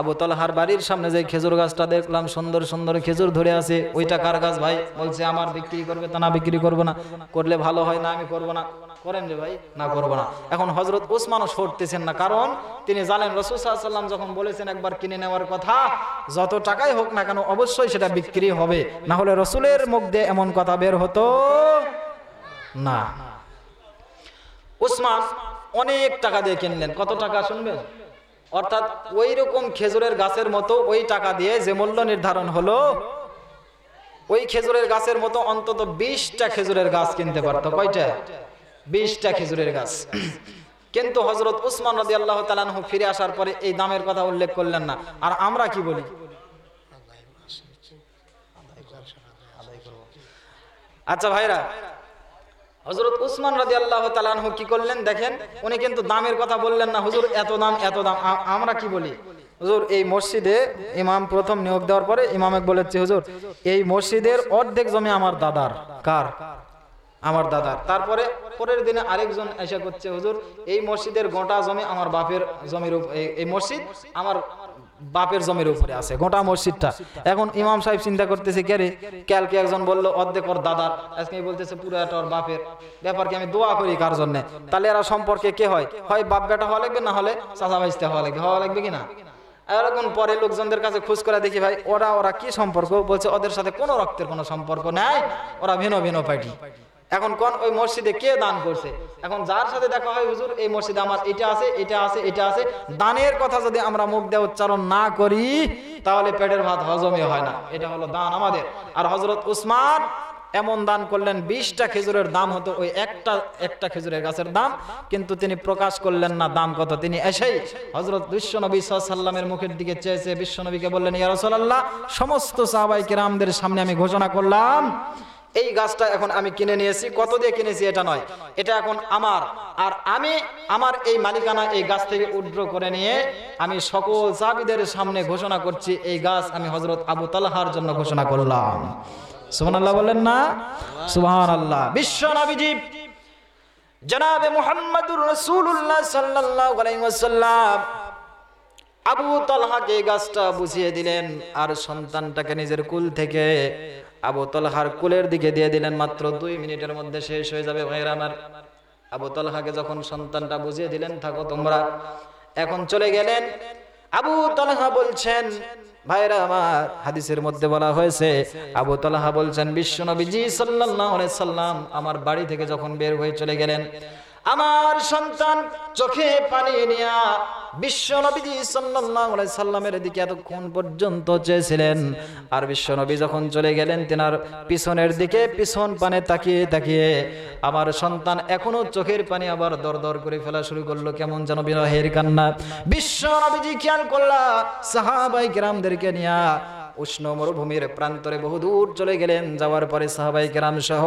আবু তলহার বাড়ির সামনে যে খেজুর গাছটা দেখলাম সুন্দর সুন্দর খেজুর ধরে আছে ওইটা কার গাছ ভাই বলছে আমার বিক্রি করবে তা না বিক্রি করবো না করলে ভালো হয় না আমি করবো না করেন রে ভাই না করবো না এখন হজরত ওসমানও সরতেছেন না কারণ তিনি জানেন রসুল সাহা যখন বলেছেন একবার কিনে নেওয়ার কথা যত টাকাই হোক না কেন অবশ্যই সেটা বিক্রি হবে না হলে রসুলের মুখ দিয়ে এমন কথা বের হতো না উসমান অনেক টাকা দিয়ে কিনলেন কত টাকা শুনবেন অর্থাৎ ওই রকম খেজুরের গাছের মতো ওই টাকা দিয়ে যে মূল্য নির্ধারণ হলো ওই খেজুরের গাছের মতো অন্তত বিশটা খেজুরের গাছ কিনতে পারতো কয়টা বিশটা খেজুরের গাছ কিন্তু হজরত উসমান রদি আল্লাহ তালানহু ফিরে আসার পরে এই দামের কথা উল্লেখ করলেন না আর আমরা কি বলি আচ্ছা ভাইরা হজরত উসমান রাজি আল্লাহ তালানহু কি করলেন দেখেন উনি কিন্তু দামের কথা বললেন না হুজুর এত দাম এত দাম আমরা কি বলি হুজুর এই মসজিদে ইমাম প্রথম নিয়োগ দেওয়ার পরে ইমামে বলেছে হুজুর এই মসজিদের অর্ধেক জমি আমার দাদার কার আমার দাদার তারপরে পরের দিনে আরেকজন এসে করছে হুজুর এই মসজিদের গোটা জমি আমার বাপের জমির এই মসজিদ আমার বাপের জমির উপরে আছে গোটা মসজিদটা এখন ইমাম সাহেব চিন্তা করতেছে কে রে কালকে একজন বললো অর্ধেক ওর দাদার আজকে বলতেছে পুরো একটা ওর বাপের ব্যাপারকে আমি দোয়া করি কার জন্যে তাহলে এরা সম্পর্কে কে হয় হয় বাপ বেটা হওয়া লাগবে না হলে চাচা ভাইজতে হওয়া লাগবে হওয়া লাগবে কিনা এরকম পরে লোকজনদের কাছে খোঁজ করে দেখি ভাই ওরা ওরা কি সম্পর্ক বলছে ওদের সাথে কোনো রক্তের কোনো সম্পর্ক নাই ওরা ভিন্ন ভিন্ন পার্টি এখন কোন ওই মসজিদে কে দান করছে এখন যার সাথে দেখা হয় হুজুর এই মসজিদে আমার এটা আছে এটা আছে এটা আছে দানের কথা যদি আমরা মুখ দিয়ে উচ্চারণ না করি তাহলে পেটের ভাত হজমই হয় না এটা হলো দান আমাদের আর হজরত উসমান এমন দান করলেন বিশটা খেজুরের দাম হতো ওই একটা একটা খেজুরের গাছের দাম কিন্তু তিনি প্রকাশ করলেন না দাম কত তিনি এসেই হজরত বিশ্ব নবী সাল্লামের মুখের দিকে চেয়েছে বিশ্ব নবীকে বললেন ইয়ারসোল্লাহ সমস্ত সাহাবাই রামদের সামনে আমি ঘোষণা করলাম এই গাছটা এখন আমি কিনে নিয়েছি কত দিয়ে কিনেছি এটা নয় এটা এখন আমার আর আমি আমার এই মালিকানা এই গাছ থেকে উদ্র করে নিয়ে আমি সকল জাবিদের সামনে ঘোষণা করছি এই গাছ আমি হজরত আবু তালহার জন্য ঘোষণা করলাম সুহান আল্লাহ বললেন না সুহান আল্লাহ বিশ্ব নাবিজীব জনাবে মোহাম্মদুর রসুল্লাহ সাল্লাহ আবু তলহাকে গাছটা বুঝিয়ে দিলেন আর সন্তানটাকে নিজের কুল থেকে আবু তলহার কুলের দিকে দিয়ে দিলেন মাত্র দুই মিনিটের মধ্যে শেষ হয়ে যাবে ভাইয়ের আমার আবু তলহাকে যখন সন্তানটা বুঝিয়ে দিলেন থাকো তোমরা এখন চলে গেলেন আবু তলহা বলছেন ভাইরা আমার হাদিসের মধ্যে বলা হয়েছে আবু তলহা বলছেন বিশ্ব নবীজি সাল্লাহ সাল্লাম আমার বাড়ি থেকে যখন বের হয়ে চলে গেলেন আমার সন্তান চোখে পানি নিয়া বিশ্ব নবী সাল্লাল্লাহু সাল্লামের দিকে এতক্ষণ পর্যন্ত চেয়েছিলেন আর বিশ্ব নবী যখন চলে গেলেন তেনার পিছনের দিকে পিছন পানে তাকিয়ে তাকিয়ে আমার সন্তান এখনো চোখের পানি আবার দর দর করে ফেলা শুরু করলো কেমন যেন বিরহের কান্না বিশ্ব নবীজি খেয়াল করলা সাহাবাই গ্রামদেরকে নিয়া উষ্ণ মরুভূমির প্রান্তরে বহুদূর চলে গেলেন যাওয়ার পরে সাহাবাই গ্রাম সহ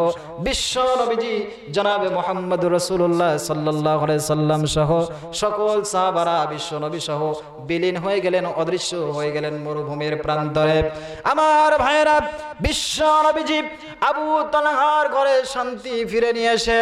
বিশ্ব নবীজি জনাবে মোহাম্মদ রসুল্লাহ সাল্লাহ সাল্লাম সহ সকল সাহাবারা বিশ্ব নবী সহ বিলীন হয়ে গেলেন অদৃশ্য হয়ে গেলেন মরুভূমির প্রান্তরে আমার ভাইরা বিশ্ব নবীজি আবু তনহার ঘরে শান্তি ফিরে নিয়ে এসে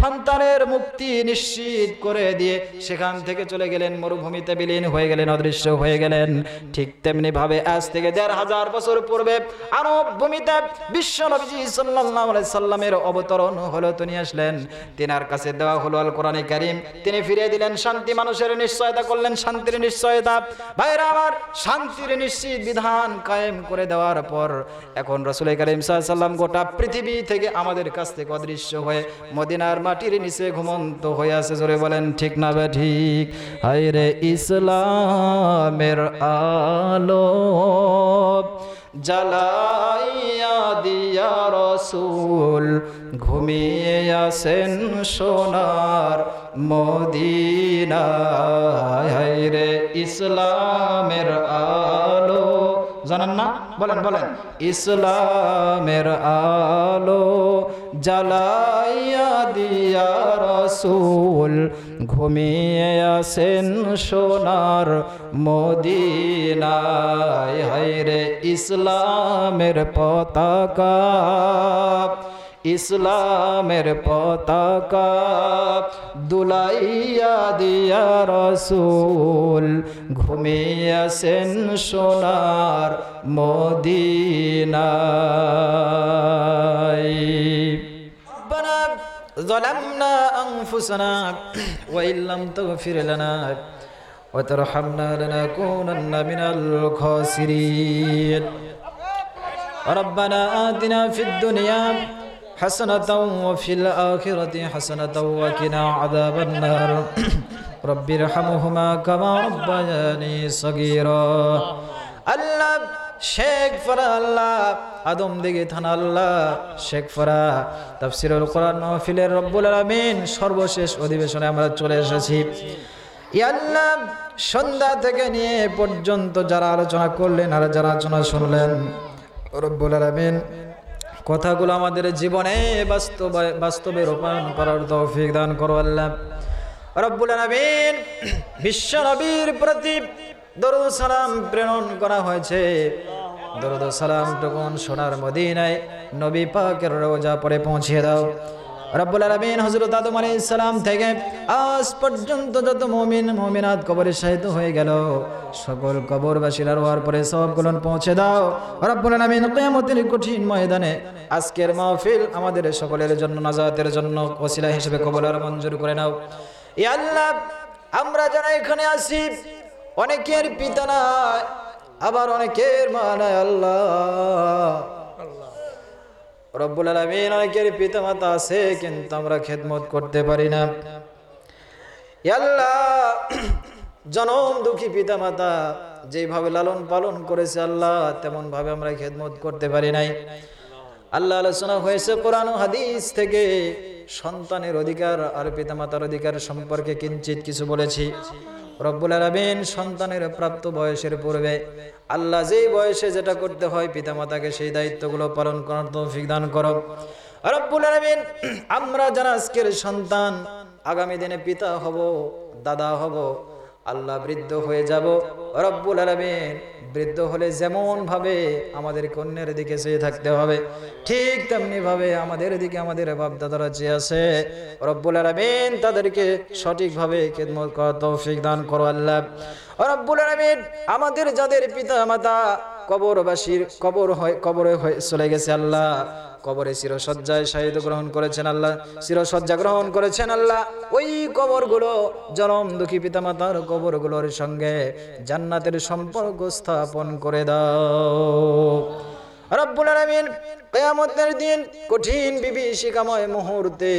সন্তানের মুক্তি নিশ্চিত করে দিয়ে সেখান থেকে চলে গেলেন মরুভূমিতে বিলীন হয়ে গেলেন অদৃশ্য হয়ে গেলেন ঠিক তেমনি ভাবে আজ থেকে দেড় হাজার বছর পূর্বে আরব ভূমিতে বিশ্ব নবীজি সাল্লাল্লাহু আলাইহি সাল্লামের অবতরণ হলো তিনি আসলেন তিনার কাছে দেওয়া হলো আল কোরআনে কারীম তিনি ফিরিয়ে দিলেন শান্তি মানুষের নিশ্চয়তা করলেন শান্তির নিশ্চয়তা ভাইরা আমার শান্তির নিশ্চিত বিধান কায়েম করে দেওয়ার পর এখন রসুল করিম সাল্লাম গোটা পৃথিবী থেকে আমাদের কাছ থেকে অদৃশ্য হয়ে মদিনার মাটির নিচে ঘুমন্ত হয়ে আছে জোরে বলেন ঠিক না বে ঠিক হায় রে ইসলামের আলো জ্বালাইয়া দিয়া রসুল ঘুমিয়ে আসেন সোনার হাই রে ইসলামের আ জানেন না বলেন বলেন ইসলামের আলো জ্বালাইয়া দিয়া রসুল ঘুমিয়ে আসেন সোনার মদিনায় হায় রে ইসলামের পতাকা ইসলামের পতাকা দুলাইয়া দিয়া রসুল ঘুমিয়াছেন সোনার মদিনা জলামনা আং ফুসনা ওয়াইল্লাম তো ফিরলানা ও তোর হামনা লেনা কোন নামিনাল খসিরিয়ান রব্বানা আদিনা ফিদ্দুনিয়া حسنة وفي الآخرة حسنة وقنا عذاب النار رب ارحمهما كما ربياني صغيرا আল্লাহ শেখ ফরা আল্লাহ আদম দিঘি থানা আল্লাহ শেখ ফরা তাফসিরুল কোরআন মাহফিলের রব্বুল আলমিন সর্বশেষ অধিবেশনে আমরা চলে এসেছি ইয়াল্লাহ সন্ধ্যা থেকে নিয়ে পর্যন্ত যারা আলোচনা করলেন আর যারা আলোচনা শুনলেন রব্বুল আলমিন কথাগুলো আমাদের জীবনে বাস্তবে বাস্তবে রূপায়ণ করার তৌফিক দান করো আল্লাহ রব্বুল নবীন বিশ্ব নবীর প্রতি দরুদ সালাম প্রেরণ করা হয়েছে দরুদ সালাম তখন সোনার মদিনায় নবী পাকের রোজা পরে পৌঁছে দাও রব্বুল আলমিন হজরত আদম আলী ইসলাম থেকে আজ পর্যন্ত যত মমিন মমিনাত কবরের শাহিত হয়ে গেল সকল কবর কবরবাসীরা হওয়ার পরে সবগুলো পৌঁছে দাও রব্বুল আলমিন কেয়ামতের কঠিন ময়দানে আজকের মাহফিল আমাদের সকলের জন্য নাজাতের জন্য ওসিলা হিসেবে কবল আর মঞ্জুর করে নাও আল্লাহ আমরা যারা এখানে আসি অনেকের পিতা নাই আবার অনেকের মা নাই আল্লাহ রব্বুল আলমিন অনেকের পিতামাতা আছে কিন্তু আমরা খেদমত করতে পারি না আল্লাহ জনম দুঃখী পিতামাতা যেভাবে লালন পালন করেছে আল্লাহ তেমনভাবে আমরা খেদমত করতে পারি নাই আল্লাহ আলোচনা হয়েছে কোরআন হাদিস থেকে সন্তানের অধিকার আর পিতামাতার অধিকার সম্পর্কে কিঞ্চিত কিছু বলেছি রব্বুল আলমিন সন্তানের প্রাপ্ত বয়সের পূর্বে আল্লাহ যেই বয়সে যেটা করতে হয় পিতামাতাকে সেই দায়িত্বগুলো পালন করার তৌফিক দান করো রব্বুল আমরা যারা আজকের সন্তান আগামী দিনে পিতা হব দাদা হব আল্লাহ বৃদ্ধ হয়ে যাব রব্বুল আলমিন বৃদ্ধ হলে যেমনভাবে আমাদের কন্যার দিকে চেয়ে থাকতে হবে ঠিক তেমনিভাবে আমাদের দিকে আমাদের বাপদাদারা যে আছে রব্বুল আরামিন তাদেরকে সঠিকভাবে খেদমত করা তৌফিক দান করো আল্লাহ রব্বুল আলমিন আমাদের যাদের পিতা মাতা কবরবাসীর কবর হয় কবরে হয়ে চলে গেছে আল্লাহ কবরে চিরসজ্জায় শাহিদ গ্রহণ করেছেন আল্লাহ চিরসজ্জা গ্রহণ করেছেন আল্লাহ ওই কবরগুলো জনম দুঃখী পিতামাতার কবরগুলোর সঙ্গে জান্নাতের সম্পর্ক স্থাপন করে দাও রব্বুল আলামিন কিয়ামতের দিন কঠিন বিভীষিকাময় মুহূর্তে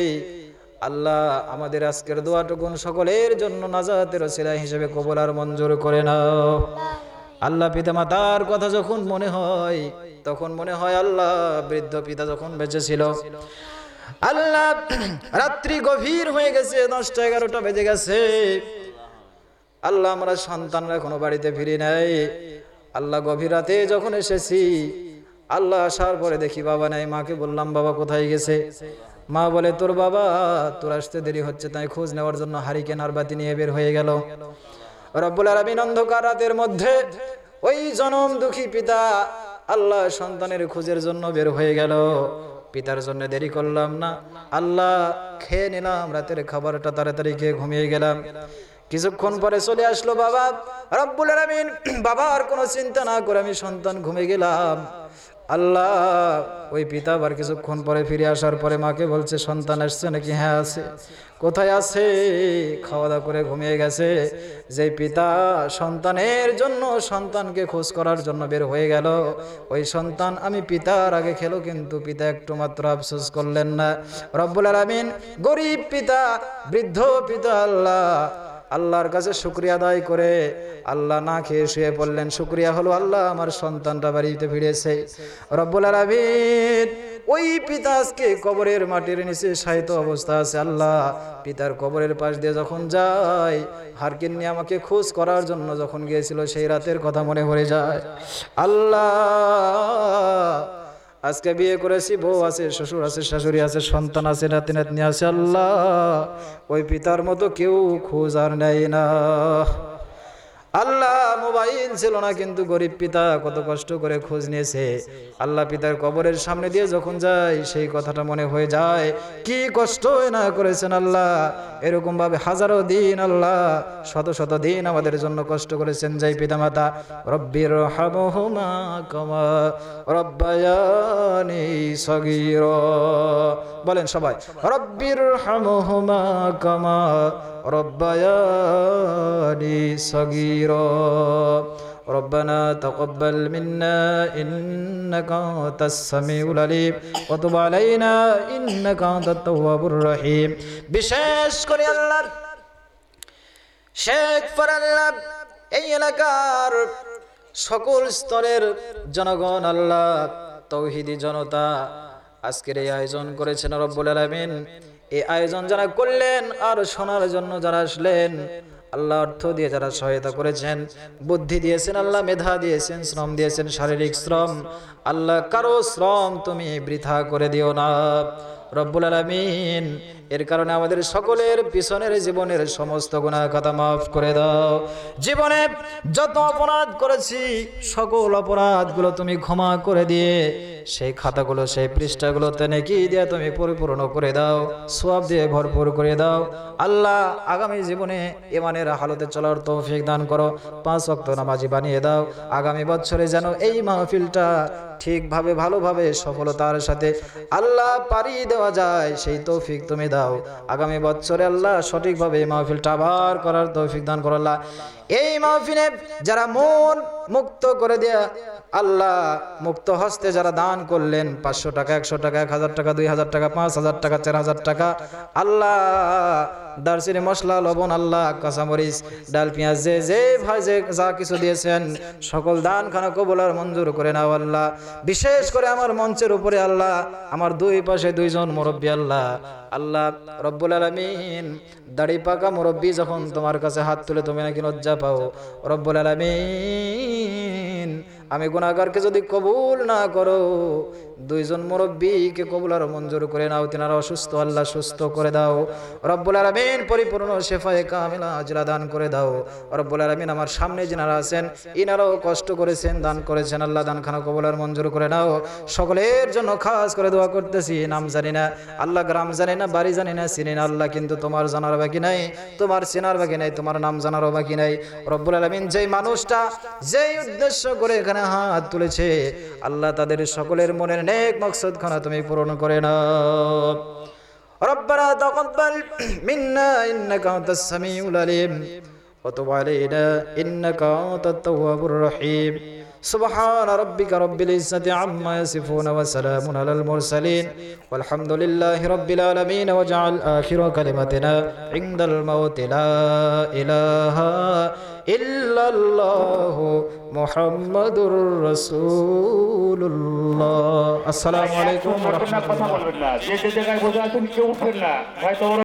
আল্লাহ আমাদের আজকের দোয়াটুকুন সকলের জন্য নাজাতের ছেলা হিসেবে কবলার মঞ্জুর করে নাও আল্লাহ মাতার কথা যখন মনে হয় তখন মনে হয় আল্লাহ বৃদ্ধ পিতা যখন বেঁচে ছিল আল্লাহ রাত্রি গভীর হয়ে গেছে দশটা এগারোটা বেজে গেছে আল্লাহ আমরা সন্তানরা এখনো বাড়িতে ফিরি নাই আল্লাহ গভীর রাতে যখন এসেছি আল্লাহ আসার পরে দেখি বাবা নাই মাকে বললাম বাবা কোথায় গেছে মা বলে তোর বাবা তোর আসতে দেরি হচ্ছে তাই খোঁজ নেওয়ার জন্য হারি কেনার বাতি নিয়ে বের হয়ে গেল রব্বুল আলমিন অন্ধকার রাতের মধ্যে ওই জনম দুঃখী পিতা আল্লাহ সন্তানের খোঁজের জন্য বের হয়ে গেল পিতার জন্য দেরি করলাম না আল্লাহ খেয়ে নিলাম রাতের খাবারটা তাড়াতাড়ি খেয়ে ঘুমিয়ে গেলাম কিছুক্ষণ পরে চলে আসলো বাবা রব্বুল আলমিন আর কোনো চিন্তা না করে আমি সন্তান ঘুমে গেলাম আল্লাহ ওই পিতা আবার কিছুক্ষণ পরে ফিরে আসার পরে মাকে বলছে সন্তান আসছে নাকি হ্যাঁ আছে কোথায় আছে খাওয়া দাওয়া করে ঘুমিয়ে গেছে যে পিতা সন্তানের জন্য সন্তানকে খোঁজ করার জন্য বের হয়ে গেল ওই সন্তান আমি পিতার আগে খেলো কিন্তু পিতা একটু মাত্র আফসোস করলেন না রব্বুল আলমিন গরিব পিতা বৃদ্ধ পিতা আল্লাহ আল্লাহর কাছে শুক্রিয়া আদায় করে আল্লাহ না খেয়ে শুয়ে পড়লেন শুক্রিয়া হলো আল্লাহ আমার সন্তানটা বাড়িতে ফিরেছে রব্বুল আলামিন ওই পিতা আজকে কবরের মাটির নিচে সাহিত অবস্থা আছে আল্লাহ পিতার কবরের পাশ দিয়ে যখন যায় হারকিন নিয়ে আমাকে খোঁজ করার জন্য যখন গিয়েছিল সেই রাতের কথা মনে পড়ে যায় আল্লাহ আজকে বিয়ে করেছি বউ আছে শ্বশুর আছে শাশুড়ি আছে সন্তান আছে নাতি নাতনি আছে আল্লাহ ওই পিতার মতো কেউ খোঁজ আর নেয় না আল্লাহ মোবাইল ছিল না কিন্তু গরিব পিতা কত কষ্ট করে খোঁজ নিয়েছে আল্লাহ পিতার কবরের সামনে দিয়ে যখন যায় সেই কথাটা মনে হয়ে যায় কি কষ্ট না করেছেন আল্লাহ এরকমভাবে হাজারো দিন আল্লাহ শত শত দিন আমাদের জন্য কষ্ট করেছেন যাই পিতামাতা রব্বির কমা বলেন সবাই রব্বির হামা কমা ربياني صغيرا ربنا تقبل منا إنك أنت السميع العليم وتب علينا إنك أنت التواب الرحيم বিশেষ করে আল্লাহ শেখ ফরাল্লাহ এই এলাকার সকল স্তরের জনগণ আল্লাহ তৌহিদি জনতা আজকের এই আয়োজন করেছেন রব্বুল আলমিন এই আয়োজন যারা করলেন আর শোনার জন্য যারা আসলেন আল্লাহ অর্থ দিয়ে যারা সহায়তা করেছেন বুদ্ধি দিয়েছেন আল্লাহ মেধা দিয়েছেন শ্রম দিয়েছেন শারীরিক শ্রম আল্লাহ কারো শ্রম তুমি বৃথা করে দিও না রব্বুল আলমিন এর কারণে আমাদের সকলের পিছনের জীবনের সমস্ত গুণা কথা মাফ করে দাও জীবনে যত অপরাধ করেছি সকল অপরাধগুলো তুমি ক্ষমা করে দিয়ে সেই খাতাগুলো সেই পৃষ্ঠাগুলোতে নেকি দিয়ে তুমি পরিপূর্ণ করে দাও সব দিয়ে ভরপুর করে দাও আল্লাহ আগামী জীবনে এমানের হালতে চলার তৌফিক দান করো পাঁচ অক্ত নামাজি বানিয়ে দাও আগামী বছরে যেন এই মাহফিলটা ঠিকভাবে ভালোভাবে সফলতার সাথে আল্লাহ পারিয়ে দেওয়া যায় সেই তৌফিক তুমি দাও দাও আগামী বছরে আল্লাহ সঠিকভাবে এই মাহফিলটা আবার করার তৌফিক দান করাল্লাহ এই মাহফিলে যারা মন মুক্ত করে দেয়া আল্লাহ মুক্ত হস্তে যারা দান করলেন পাঁচশো টাকা একশো টাকা এক হাজার টাকা দুই হাজার টাকা পাঁচ হাজার টাকা চার হাজার টাকা আল্লাহ দারচিনি মশলা লবণ আল্লাহ কাঁচামরিচ ডাল পেঁয়াজ যে যে ভাই যে যা কিছু দিয়েছেন সকল দান খানা কবলার মঞ্জুর করে নাও আল্লাহ বিশেষ করে আমার মঞ্চের উপরে আল্লাহ আমার দুই পাশে দুইজন মুরব্বী আল্লাহ আল্লাহ রব্বুল আলমিন দাড়ি পাকা মুরব্বী যখন তোমার কাছে হাত তুলে তুমি নাকি লজ্জা পাও রব্বুল আলমিন আমি গুণাগারকে যদি কবুল না করো দুইজন মুরব্বীকে আর মঞ্জুর করে নাও তেনারা অসুস্থ আল্লাহ সুস্থ করে দাও রব্বুল আলমিন পরিপূর্ণ শেফায় কামিলা আজরা দান করে দাও রব্বুল আলমিন আমার সামনে যেনারা আছেন ইনারাও কষ্ট করেছেন দান করেছেন আল্লাহ দান খানা আর মঞ্জুর করে নাও সকলের জন্য খাস করে দোয়া করতেছি নাম জানি না আল্লাহ গ্রাম জানি না বাড়ি জানি না চিনি না আল্লাহ কিন্তু তোমার জানার বাকি নাই তোমার চেনার বাকি নাই তোমার নাম জানারও বাকি নাই রব্বুল আলমিন যেই মানুষটা যেই উদ্দেশ্য করে এখানে হাত তুলেছে আল্লাহ তাদের সকলের মনের অনেক মকসদ খানা তুমি পূরণ করে না রব্বানা তাকাব্বাল মিন্না ইন্নাকা আনতাস সামিউল আলিম ওয়া তুব আলাইনা ইন্নাকা سبحان ربك رب العزة عما يصفون وسلام على المرسلين والحمد لله رب العالمين وجعل آخر كلمتنا عند الموت لا إله إلا الله محمد رسول الله السلام عليكم ورحمة الله